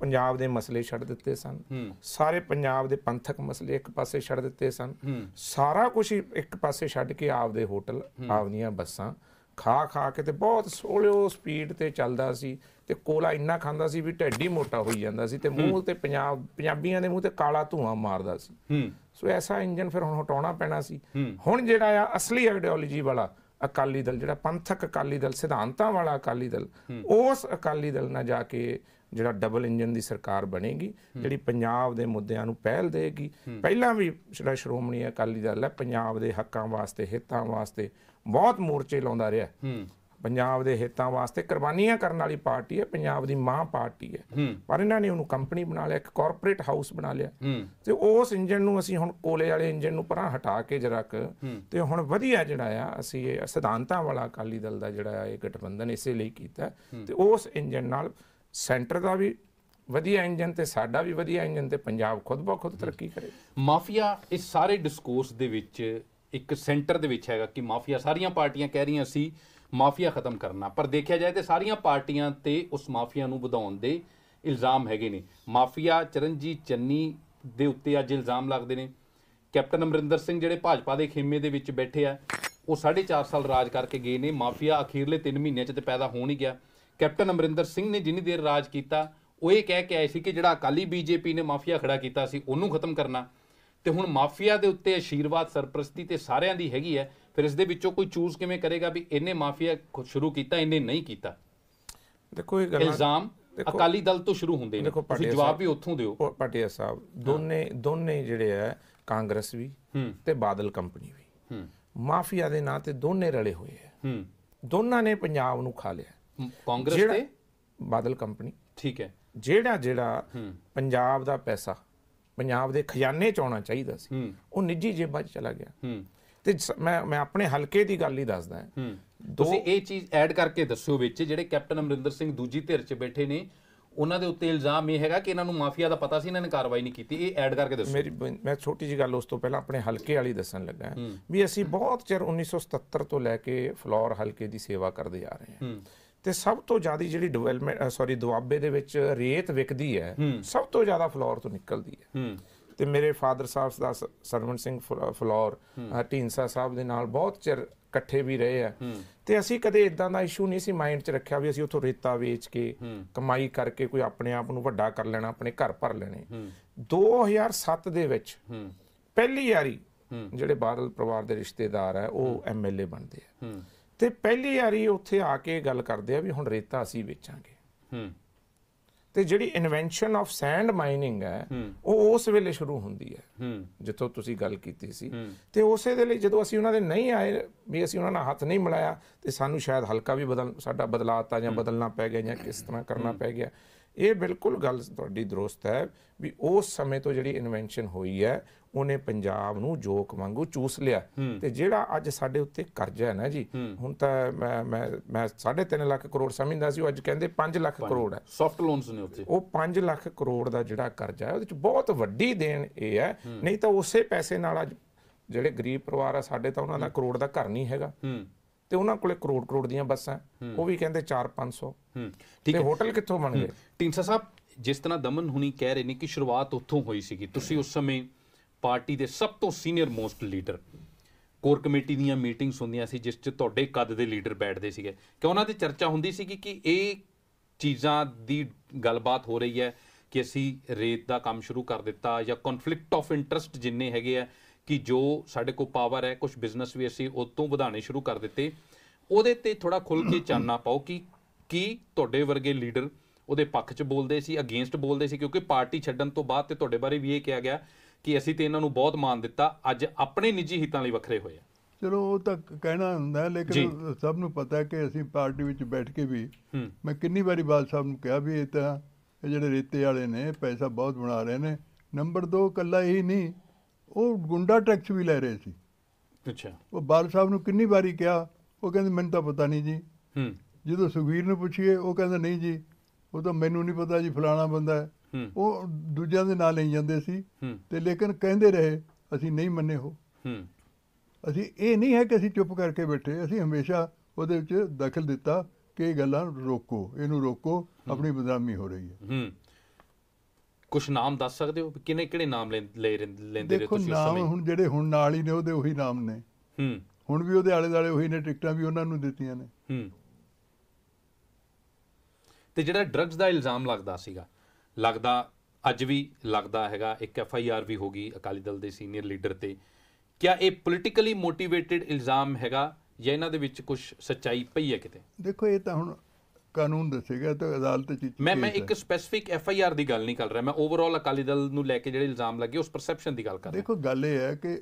ਪੰਜਾਬ ਦੇ ਮਸਲੇ ਛੱਡ ਦਿੱਤੇ ਸਨ ਸਾਰੇ ਪੰਜਾਬ ਦੇ ਪੰਥਕ ਮਸਲੇ ਇੱਕ ਪਾਸੇ ਛੱਡ ਦਿੱਤੇ ਸਨ ਸਾਰਾ ਕੁਝ ਇੱਕ ਪਾਸੇ ਛੱਡ ਕੇ ਆਪਦੇ ਹੋਟਲ ਆਪਦੀਆਂ ਬੱਸਾਂ ਖਾ ਖਾ ਕੇ ਤੇ ਬਹੁਤ ਸੋਲਿਓ ਸਪੀਡ ਤੇ ਚੱਲਦਾ ਸੀ ਤੇ ਕੋਲਾ ਇੰਨਾ ਖਾਂਦਾ ਸੀ ਵੀ ਢੱਡੀ ਮੋਟਾ ਹੋਈ ਜਾਂਦਾ ਸੀ ਤੇ ਮੂੰਹ ਤੇ ਪੰਜਾਬ ਪੰਜਾਬੀਆਂ ਦੇ ਮੂੰਹ ਤੇ ਕਾਲਾ ਧੂਆਂ ਮਾਰਦਾ ਸੀ ਸੋ ਐਸਾ ਇੰਜਨ ਫਿਰ ਹੁਣ ਹਟਾਉਣਾ ਪੈਣਾ ਸੀ ਹੁਣ ਜਿਹੜਾ ਆ ਅਸਲੀ ਆਈਡੀਓਲੋਜੀ ਵਾਲਾ ਅਕਾਲੀ ਦਲ ਜਿਹੜਾ ਪੰਥਕ ਅਕਾਲੀ ਦਲ ਸਿਧਾਂਤਾਂ ਵਾਲਾ ਅਕਾਲੀ ਦਲ ਉਸ ਅਕਾਲੀ ਦਲ ਨਾਲ ਜਾ ਕੇ ਜਿਹੜਾ ਡਬਲ ਇੰਜਨ ਦੀ ਸਰਕਾਰ ਬਣੇਗੀ ਜਿਹੜੀ ਪੰਜਾਬ ਦੇ ਮੁੱਦਿਆਂ ਨੂੰ ਪਹਿਲ ਦੇਗੀ ਪਹਿਲਾਂ ਵੀ ਜਿਹੜਾ ਸ਼੍ਰੋਮਣੀ ਅਕਾਲੀ ਦਲ ਹੈ ਪੰਜਾਬ ਦੇ ਹੱਕਾਂ ਵਾਸਤੇ ਹਿੱਤਾਂ ਵਾਸਤੇ ਬਹੁਤ ਮੋਰਚੇ ਲਾਉਂਦਾ ਰਿਹਾ ਪੰਜਾਬ ਦੇ ਹਿੱਤਾਂ ਵਾਸਤੇ ਕੁਰਬਾਨੀਆਂ ਕਰਨ ਵਾਲੀ ਪਾਰਟੀ ਹੈ ਪੰਜਾਬ ਦੀ ਮਾਂ ਪਾਰਟੀ ਹੈ ਪਰ ਇਹਨਾਂ ਨੇ ਉਹਨੂੰ ਕੰਪਨੀ ਬਣਾ ਲਿਆ ਇੱਕ ਕਾਰਪੋਰੇਟ ਹਾਊਸ ਬਣਾ ਲਿਆ ਤੇ ਉਸ ਇੰਜਨ ਨੂੰ ਅਸੀਂ ਹੁਣ ਕੋਲੇ ਵਾਲੇ ਇੰਜਨ ਨੂੰ ਪਰਾਂ ਹਟਾ ਕੇ ਜਰਾ ਕ ਤੇ ਹੁਣ ਵਧੀਆ ਜਿਹੜਾ ਆ ਅਸੀਂ ਇਹ ਸਿਧਾਂਤਾਂ ਵਾਲਾ ਅਕਾਲੀ ਦਲ ਦਾ ਜਿਹੜਾ ਇਹ ਗਠਬੰਧਨ ਇਸੇ ਲਈ ਕੀਤਾ ਤੇ ਉਸ ਇੰਜਨ ਨਾਲ ਸੈਂਟਰ ਦਾ ਵੀ ਵਧੀਆ ਇੰਜਨ ਤੇ ਸਾਡਾ ਵੀ ਵਧੀਆ ਇੰਜਨ ਤੇ ਪੰਜਾਬ ਖੁਦ ਬਾ ਖੁਦ ਤਰੱਕੀ ਕਰੇ ਮਾਫੀਆ ਇਸ ਸਾਰੇ ਡਿਸਕੋਰਸ ਦੇ ਵਿੱਚ ਇੱਕ ਸੈਂਟਰ ਦੇ ਵਿੱਚ ਹੈਗਾ ਕਿ ਮਾਫੀਆ ਸਾਰੀਆਂ ਪਾਰਟੀਆਂ ਕਹਿ ਰਹੀਆਂ ਸੀ ਮਾਫੀਆ ਖਤਮ ਕਰਨਾ ਪਰ ਦੇਖਿਆ ਜਾਏ ਤੇ ਸਾਰੀਆਂ ਪਾਰਟੀਆਂ ਤੇ ਉਸ ਮਾਫੀਆ ਨੂੰ ਵਧਾਉਣ ਦੇ ਇਲਜ਼ਾਮ ਹੈਗੇ ਨੇ ਮਾਫੀਆ ਚਰਨਜੀਤ ਚੰਨੀ ਦੇ ਉੱਤੇ ਅੱਜ ਇਲਜ਼ਾਮ ਲੱਗਦੇ ਨੇ ਕੈਪਟਨ ਅਮਰਿੰਦਰ ਸਿੰਘ ਜਿਹੜੇ ਭਾਜਪਾ ਦੇ ਖੇਮੇ ਦੇ ਵਿੱਚ ਬੈਠੇ ਆ ਉਹ 4.5 ਸਾਲ ਰਾਜ ਕਰਕੇ ਗਏ ਨੇ ਮਾਫੀਆ ਅਖੀਰਲੇ 3 ਮਹੀਨਿਆਂ 'ਚ ਤੇ ਪੈਦਾ ਹੋ ਨਹੀਂ ਗਿਆ ਕੈਪਟਨ ਅਮਰਿੰਦਰ ਸਿੰਘ ਨੇ ਜਿੰਨੀ ਦੇਰ ਰਾਜ ਕੀਤਾ ਉਹ ਇਹ ਕਹਿ ਕੇ ਆਏ ਸੀ ਕਿ ਜਿਹੜਾ ਅਕਾਲੀ ਬੀਜੇਪੀ ਨੇ ਮਾਫੀਆ ਖੜਾ ਕੀਤਾ ਸੀ ਉਹਨੂੰ ਖਤਮ ਕਰਨਾ ਤੇ ਹੁਣ ਮਾਫੀਆ ਦੇ ਉੱਤੇ ਅਸ਼ੀਰਵਾਦ ਸਰਪ੍ਰਸਤੀ ਤੇ ਸਾਰਿਆਂ ਦੀ ਹੈਗੀ ਹੈ ਫਿਰ ਇਸ ਦੇ ਵਿੱਚੋਂ ਕੋਈ ਚੂਜ਼ ਕਿਵੇਂ ਕਰੇਗਾ ਵੀ ਇਹਨੇ ਮਾਫੀਆ ਸ਼ੁਰੂ ਕੀਤਾ ਇਹਨੇ ਨਹੀਂ ਕੀਤਾ ਦੇਖੋ ਇਹ ਗੱਲ ਇਲਜ਼ਾਮ ਅਕਾਲੀ ਦਲ ਤੋਂ ਸ਼ੁਰੂ ਹੁੰਦੇ ਨੇ ਤੁਸੀਂ ਜਵਾਬ ਵੀ ਉੱਥੋਂ ਦਿਓ ਪਟਿਆ ਸਾਹਿਬ ਦੋਨੇ ਦੋਨੇ ਜਿਹੜੇ ਆ ਕਾਂਗਰਸ ਵੀ ਤੇ ਬਾਦਲ ਕੰਪਨੀ ਵੀ ਮਾਫੀਆ ਦੇ ਨਾਂ ਤੇ ਦੋਨੇ ਰਲੇ ਹੋਏ ਆ ਦੋਨਾਂ ਨੇ ਪੰਜਾਬ ਨੂੰ ਖਾ ਲਿਆ ਕਾਂਗਰਸ ਤੇ ਬਾਦਲ ਕੰਪਨੀ ਠੀਕ ਹੈ ਜਿਹੜਾ ਜਿਹੜਾ ਪੰਜਾਬ ਦਾ ਪੈਸਾ ਪੰਜਾਬ ਦੇ ਖਜ਼ਾਨੇ ਚ ਆਉਣਾ ਚਾਹੀਦਾ ਸੀ ਉਹ ਨਿੱਜੀ ਜੇਬਾਂ ਚ ਚਲਾ ਗਿਆ ਤੇ ਮੈਂ ਮੈਂ ਆਪਣੇ ਹਲਕੇ ਦੀ ਗੱਲ ਹੀ ਦੱਸਦਾ ਤੁਸੀਂ ਇਹ ਚੀਜ਼ ਐਡ ਕਰਕੇ ਦੱਸਿਓ ਵਿੱਚ ਜਿਹੜੇ ਕੈਪਟਨ ਅਮਰਿੰਦਰ ਸਿੰਘ ਦੂਜੀ ਧਿਰ 'ਚ ਬੈਠੇ ਨੇ ਉਹਨਾਂ ਦੇ ਉੱਤੇ ਇਲਜ਼ਾਮ ਇਹ ਹੈਗਾ ਕਿ ਇਹਨਾਂ ਨੂੰ ਮਾਫੀਆ ਦਾ ਪਤਾ ਸੀ ਇਹਨਾਂ ਨੇ ਕਾਰਵਾਈ ਨਹੀਂ ਕੀਤੀ ਇਹ ਐਡ ਕਰਕੇ ਦੱਸੋ ਮੇਰੀ ਮੈਂ ਛੋਟੀ ਜਿਹੀ ਗੱਲ ਉਸ ਤੋਂ ਪਹਿਲਾਂ ਆਪਣੇ ਹਲਕੇ ਵਾਲੀ ਦੱਸਣ ਲੱਗਾ ਵੀ ਅਸੀਂ ਬਹੁਤ ਚਿਰ 1977 ਤੋਂ ਲੈ ਕੇ ਫਲੋਰ ਹਲਕੇ ਦੀ ਸੇਵਾ ਕਰਦੇ ਆ ਰਹੇ ਹਾਂ ਤੇ ਸਭ ਤੋਂ ਜ਼ਿਆਦਾ ਜਿਹੜੀ ਡਿਵੈਲਪਮੈਂਟ ਸੌਰੀ ਦੁਆਬੇ ਦੇ ਵਿੱਚ ਰੇਤ ਵਿਕਦੀ ਹੈ ਸਭ ਤੋਂ ਜ਼ਿਆਦਾ ਫਲੋਰ ਤੋਂ ਨਿਕਲਦੀ ਹੈ ਤੇ ਮੇਰੇ ਫਾਦਰ ਸਾਹਿਬ ਦਾ ਸਰਵਨ ਸਿੰਘ ਫਲੋਰ ਢੀਂਸਾ ਸਾਹਿਬ ਦੇ ਨਾਲ ਬਹੁਤ ਚਿਰ ਇਕੱਠੇ ਵੀ ਰਹੇ ਆ ਤੇ ਅਸੀਂ ਕਦੇ ਇਦਾਂ ਦਾ ਇਸ਼ੂ ਨਹੀਂ ਸੀ ਮਾਈਂਡ 'ਚ ਰੱਖਿਆ ਵੀ ਅਸੀਂ ਉਥੋਂ ਰੇਤਾ ਵੇਚ ਕੇ ਕਮਾਈ ਕਰਕੇ ਕੋਈ ਆਪਣੇ ਆਪ ਨੂੰ ਵੱਡਾ ਕਰ ਲੈਣਾ ਆਪਣੇ ਘਰ ਭਰ ਲੈਣੇ 2007 ਦੇ ਵਿੱਚ ਪਹਿਲੀ ਯਾਰੀ ਜਿਹੜੇ ਬਾਦਲ ਪਰਿਵਾਰ ਦੇ ਰਿਸ਼ਤੇਦਾਰ ਆ ਉਹ ਐਮਐਲਏ ਬਣਦੇ ਆ ਤੇ ਪਹਿਲੀ ਯਾਰੀ ਉੱਥੇ ਆ ਕੇ ਗੱਲ ਕਰਦੇ ਆ ਵੀ ਹੁਣ ਰੇਤਾ ਅਸੀਂ ਵੇਚਾਂਗੇ ਤੇ ਜਿਹੜੀ ਇਨਵੈਂਸ਼ਨ ਆਫ ਸੈਂਡ ਮਾਈਨਿੰਗ ਹੈ ਉਹ ਉਸ ਵੇਲੇ ਸ਼ੁਰੂ ਹੁੰਦੀ ਹੈ ਜਿੱਥੋਂ ਤੁਸੀਂ ਗੱਲ ਕੀਤੀ ਸੀ ਤੇ ਉਸੇ ਦੇ ਲਈ ਜਦੋਂ ਅਸੀਂ ਉਹਨਾਂ ਦੇ ਨਹੀਂ ਆਏ ਵੀ ਅਸੀਂ ਉਹਨਾਂ ਨਾਲ ਹੱਥ ਨਹੀਂ ਮਿਲਾਇਆ ਤੇ ਸਾਨੂੰ ਸ਼ਾਇਦ ਹਲਕਾ ਵੀ ਬਦਲ ਸਾਡਾ ਬਦਲਾਤਾ ਜਾਂ ਬਦਲਣਾ ਪੈ ਗਿਆ ਜਾਂ ਕਿਸ ਤਰ੍ਹਾਂ ਕਰਨਾ ਪੈ ਗਿਆ ਇਹ ਬਿਲਕੁਲ ਗੱਲ ਤੁਹਾਡੀ ਦਰੁਸਤ ਹੈ ਵੀ ਉਸ ਸਮੇਂ ਤੋਂ ਜਿਹੜੀ ਇਨਵੈਂਸ਼ਨ ਹੋਈ ਹੈ ਉਹਨੇ ਪੰਜਾਬ ਨੂੰ ਜੋਕ ਵਾਂਗੂ ਚੂਸ ਲਿਆ ਤੇ ਜਿਹੜਾ ਅੱਜ ਸਾਡੇ ਉੱਤੇ ਕਰਜ਼ਾ ਹੈ ਨਾ ਜੀ ਹੁਣ ਤਾਂ ਮੈਂ ਮੈਂ ਮੈਂ 3.5 ਲੱਖ ਕਰੋੜ ਸਮਝਦਾ ਸੀ ਉਹ ਅੱਜ ਕਹਿੰਦੇ 5 ਲੱਖ ਕਰੋੜ ਹੈ ਸੌਫਟ ਲੋਨਸ ਨੇ ਉੱਤੇ ਉਹ 5 ਲੱਖ ਕਰੋੜ ਦਾ ਜਿਹੜਾ ਕਰਜ਼ਾ ਹੈ ਉਹਦੇ ਵਿੱਚ ਬਹੁਤ ਵੱਡੀ ਦੇਣ ਇਹ ਹੈ ਨਹੀਂ ਤਾਂ ਉਸੇ ਪੈਸੇ ਨਾਲ ਅੱਜ ਜਿਹੜੇ ਗਰੀਬ ਪਰਿਵਾਰ ਆ ਸਾਡੇ ਤਾਂ ਉਹਨਾਂ ਦਾ ਕਰੋੜ ਦਾ ਘਰ ਨਹੀਂ ਹੈਗਾ ਤੇ ਉਹਨਾਂ ਕੋਲੇ ਕਰੋੜ ਕਰੋੜ ਦੀਆਂ ਬੱਸਾਂ ਉਹ ਵੀ ਕਹਿੰਦੇ 4-500 ਹੂੰ ਠੀਕ ਹੈ ਹੋਟਲ ਕਿੱਥੋਂ ਬਣ ਗਏ ਢੀਂਸਾ ਸਾਹਿਬ ਜਿਸ ਤਰ੍ਹਾਂ ਦਮਨ ਹੁਣੀ ਕਹਿ ਰਹੇ ਨੇ ਕਿ ਸ਼ੁਰੂਆਤ ਉੱਥੋਂ ਹੋਈ ਸੀਗੀ ਤੁਸੀਂ ਉਸ ਸਮੇਂ ਪਾਰਟੀ ਦੇ ਸਭ ਤੋਂ senior most leader core committee ਦੀਆਂ ਮੀਟਿੰਗਸ ਹੁੰਦੀਆਂ ਸੀ ਜਿਸ 'ਚ ਤੁਹਾਡੇ ਕੱਦ ਦੇ ਲੀਡਰ ਬੈਠਦੇ ਸੀਗੇ ਕਿ ਉਹਨਾਂ ਤੇ ਚਰਚਾ ਹੁੰਦੀ ਸੀ ਕਿ ਇਹ ਚੀਜ਼ਾਂ ਦੀ ਗੱਲਬਾਤ ਹੋ ਰਹੀ ਹੈ ਕਿ ਅਸੀਂ ਰੇਤ ਦਾ ਕੰਮ ਸ਼ੁਰੂ ਕਰ ਦਿੱਤਾ ਜਾਂ ਕਨਫਲਿਕਟ ਆਫ ਇੰਟਰਸਟ ਜਿੰਨੇ ਹੈਗੇ ਆ ਕਿ ਜੋ ਸਾਡੇ ਕੋਲ ਪਾਵਰ ਹੈ ਕੁਝ ਬਿਜ਼ਨਸ ਵੀ ਅਸੀਂ ਉਹ ਤੋਂ ਵਧਾਣੇ ਸ਼ੁਰੂ ਕਰ ਦਿੱਤੇ ਉਹਦੇ ਤੇ ਥੋੜਾ ਖੁੱਲ ਕੇ ਚਾਨਣਾ ਪਾਓ ਕਿ ਕੀ ਤੁਹਾਡੇ ਵਰਗੇ ਲੀਡਰ ਉਹਦੇ ਪੱਖ 'ਚ ਬੋਲਦੇ ਸੀ ਅਗੇਂਸਟ ਬੋਲਦੇ ਸੀ ਕਿਉਂਕਿ ਪਾਰਟੀ ਛੱਡਣ ਤੋਂ ਬਾਅਦ ਤੇ ਤੁਹਾਡੇ ਬਾਰੇ ਵੀ ਇਹ ਕਿਹਾ ਗਿਆ ਕਿ ਅਸੀਂ ਤੇ ਇਹਨਾਂ ਨੂੰ ਬਹੁਤ ਮਾਨ ਦਿੱਤਾ ਅੱਜ ਆਪਣੇ ਨਿੱਜੀ ਹਿੱਤਾਂ ਲਈ ਵੱਖਰੇ ਹੋਏ ਆ ਚਲੋ ਉਹ ਤਾਂ ਕਹਿਣਾ ਹੁੰਦਾ ਲੇਕਿਨ ਸਭ ਨੂੰ ਪਤਾ ਹੈ ਕਿ ਅਸੀਂ ਪਾਰਟੀ ਵਿੱਚ ਬੈਠ ਕੇ ਵੀ ਮੈਂ ਕਿੰਨੀ ਵਾਰੀ ਬਾਦ ਸਾਹਿਬ ਨੂੰ ਕਿਹਾ ਵੀ ਇਹ ਤਾਂ ਜਿਹੜੇ ਰੇਤੇ ਵਾਲੇ ਨੇ ਪੈਸਾ ਬਹੁਤ ਬਣਾ ਰਹੇ ਨੇ ਨੰਬਰ 2 ਕੱਲਾ ਹੀ ਨਹੀਂ ਉਹ ਗੁੰਡਾ ਟੈਕਸ ਵੀ ਲੈ ਰਹੇ ਸੀ ਅੱਛਾ ਉਹ ਬਾਲ ਸਾਹਿਬ ਨੂੰ ਕਿੰਨੀ ਵਾਰੀ ਕਿਹਾ ਉਹ ਕਹਿੰਦੇ ਮੈਨੂੰ ਤਾਂ ਪਤਾ ਨਹੀਂ ਜੀ ਹੂੰ ਜਦੋਂ ਸੁਖਵੀਰ ਨੂੰ ਪੁੱਛੀਏ ਉਹ ਕਹਿੰਦਾ ਨਹੀਂ ਜੀ ਉਹ ਤਾਂ ਮੈਨੂੰ ਨਹੀਂ ਪਤਾ ਜੀ ਫਲਾਣਾ ਬੰਦਾ ਹੈ ਉਹ ਦੂਜਿਆਂ ਦੇ ਨਾਲ ਲਈ ਜਾਂਦੇ ਸੀ ਤੇ ਲੇਕਿਨ ਕਹਿੰਦੇ ਰਹੇ ਅਸੀਂ ਨਹੀਂ ਮੰਨੇ ਹੋ ਅਸੀਂ ਇਹ ਨਹੀਂ ਹੈ ਕਿ ਅਸੀਂ ਚੁੱਪ ਕਰਕੇ ਬੈਠੇ ਅਸੀਂ ਹਮੇਸ਼ਾ ਉਹਦੇ ਵਿੱਚ ਦਖਲ ਦਿੱਤਾ ਕਿ ਇਹ ਗੱਲਾਂ ਰੋਕੋ ਇਹਨੂੰ ਰੋਕੋ ਆਪਣੀ ਬਦਨਾਮੀ ਹੋ ਰਹੀ ਹੈ ਹੂੰ ਕੁਝ ਨਾਮ ਦੱਸ ਸਕਦੇ ਹੋ ਕਿਨੇ ਕਿਹੜੇ ਨਾਮ ਲੈ ਲੈਂਦੇ ਰਹੇ ਤੁਸੀਂ ਉਸ ਸਮੇਂ ਦੇਖੋ ਹੁਣ ਜਿਹੜੇ ਹੁਣ ਨਾਲ ਹੀ ਨੇ ਉਹਦੇ ਉਹੀ ਨਾਮ ਨੇ ਹੂੰ ਹੁਣ ਵੀ ਉਹਦੇ ਆਲੇ ਦਾਲੇ ਉਹੀ ਨੇ ਟਿਕਟਾਂ ਵੀ ਉਹਨਾਂ ਨੂੰ ਦਿੱਤੀਆਂ ਨੇ ਹੂੰ ਤੇ ਜਿਹੜਾ ਡਰੱਗਸ ਦਾ ਇਲਜ਼ਾਮ ਲੱਗਦਾ ਸੀਗਾ ਲੱਗਦਾ ਅੱਜ ਵੀ ਲੱਗਦਾ ਹੈਗਾ ਇੱਕ ਐਫ ਆਈ ਆਰ ਵੀ ਹੋ ਗਈ ਅਕਾਲੀ ਦਲ ਦੇ ਸੀਨੀਅਰ ਲੀਡਰ ਤੇ ਕਿਆ ਇਹ ਪੋਲਿਟਿਕਲੀ ਮੋਟੀਵੇਟਿਡ ਇਲਜ਼ਾਮ ਹੈਗਾ ਜਾਂ ਇਹਨਾਂ ਦੇ ਵਿੱਚ ਕੁਝ ਸੱਚਾਈ ਪਈ ਹੈ ਕਿਤੇ ਦੇਖੋ ਇਹ ਤਾਂ ਹੁਣ ਕਾਨੂੰਨ ਦੱਸੇਗਾ ਤਾਂ ਅਦਾਲਤ ਚ ਮੈਂ ਮੈਂ ਇੱਕ ਸਪੈਸੀਫਿਕ ਐਫ ਆਈ ਆਰ ਦੀ ਗੱਲ ਨਹੀਂ ਕਰ ਰਿਹਾ ਮੈਂ ਓਵਰਆਲ ਅਕਾਲੀ ਦਲ ਨੂੰ ਲੈ ਕੇ ਜਿਹੜੇ ਇਲਜ਼ਾਮ ਲੱਗੇ ਉਸ ਪਰਸੈਪਸ਼ਨ ਦੀ ਗੱਲ ਕਰ ਰਿਹਾ ਦੇਖੋ ਗੱਲ ਇਹ ਹੈ ਕਿ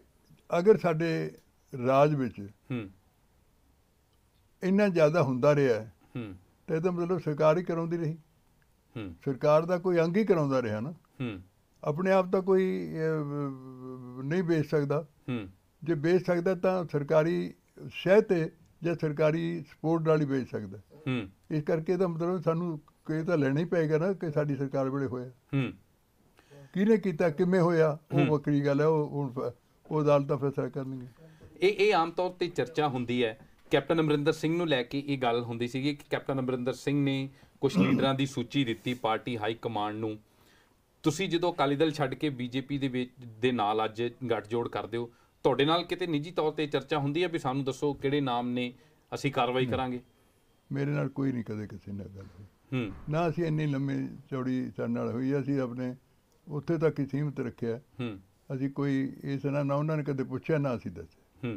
ਅਗਰ ਸਾਡੇ ਰਾਜ ਵਿੱਚ ਹੂੰ ਇੰਨਾ ਜ਼ਿਆਦਾ ਹੁੰਦਾ ਰਿਹਾ ਹੂੰ ਤੇ ਇਹਦਾ ਮਤਲਬ ਸਰਕਾਰ ਹੀ ਕਰਾਉਂਦੀ ਰਹੀ ਹੂੰ ਸਰਕਾਰ ਦਾ ਕੋਈ ਅੰਗ ਹੀ ਕਰਾਉਂਦਾ ਰਿਹਾ ਨਾ ਹੂੰ ਆਪਣੇ ਆਪ ਤਾਂ ਕੋਈ ਨਹੀਂ ਵੇਚ ਸਕਦਾ ਹੂੰ ਜੇ ਵੇਚ ਸਕਦਾ ਤਾਂ ਸਰਕਾਰੀ ਸਹਿਤੇ ਤੇ ਜਾਂ ਸਰਕਾਰੀ ਸਪੋਰਟ ਨਾਲ ਹੀ ਵੇਚ ਸਕਦਾ ਹੂੰ ਇਸ ਕਰਕੇ ਇਹਦਾ ਮਤਲਬ ਸਾਨੂੰ ਕਿ ਤਾਂ ਲੈਣਾ ਹੀ ਪਏਗਾ ਨਾ ਕਿ ਸਾਡੀ ਸਰਕਾਰ ਵੇਲੇ ਹੋਇਆ ਹੂੰ ਕਿਹਨੇ ਕੀਤਾ ਕਿਵੇਂ ਹੋਇਆ ਉਹ ਵਕਰੀ ਗੱਲ ਹੈ ਉਹ ਹੁਣ ਉਹ ਅਦਾਲਤਾਂ ਫੈਸਲਾ ਕਰਨਗੇ ਇਹ ਇਹ ਆਮ ਤੌਰ ਤੇ ਚਰਚਾ ਹੁੰਦੀ ਹੈ ਕੈਪਟਨ ਅਮਰਿੰਦਰ ਸਿੰਘ ਨੂੰ ਲੈ ਕੇ ਇਹ ਗੱਲ ਹੁੰਦੀ ਸੀਗੀ ਕਿ ਕੈਪਟਨ ਅਮਰਿੰਦਰ ਸਿੰਘ ਨੇ ਕੁਝ ਲੀਡਰਾਂ ਦੀ ਸੂਚੀ ਦਿੱਤੀ ਪਾਰਟੀ ਹਾਈ ਕਮਾਂਡ ਨੂੰ ਤੁਸੀਂ ਜਦੋਂ ਅਕਾਲੀ ਦਲ ਛੱਡ ਕੇ ਬੀਜੇਪੀ ਦੇ ਵਿੱਚ ਦੇ ਨਾਲ ਅੱਜ ਗੱਠਜੋੜ ਕਰਦੇ ਹੋ ਤੁਹਾਡੇ ਨਾਲ ਕਿਤੇ ਨਿੱਜੀ ਤੌਰ ਤੇ ਚਰਚਾ ਹੁੰਦੀ ਹੈ ਵੀ ਸਾਨੂੰ ਦੱਸੋ ਕਿਹੜੇ ਨਾਮ ਨੇ ਅਸੀਂ ਕਾਰਵਾਈ ਕਰਾਂਗੇ ਮੇਰੇ ਨਾਲ ਕੋਈ ਨਹੀਂ ਕਦੇ ਕਿਸੇ ਨਾਲ ਗੱਲ ਹੋਈ ਨਾ ਅਸੀਂ ਇੰਨੀ ਲੰਮੀ ਚੌੜੀ ਸਾਡੇ ਨਾਲ ਹੋਈ ਅਸੀਂ ਆਪਣੇ ਉੱਥੇ ਤੱਕ ਹੀ ਸੀਮਤ ਰੱਖਿਆ ਅਸੀਂ ਕੋਈ ਇਸ ਨਾਲ ਨਾ ਉਹਨਾਂ ਨੇ ਕਦੇ ਪੁੱਛਿਆ ਨਾ ਅਸੀਂ ਦੱਸਿਆ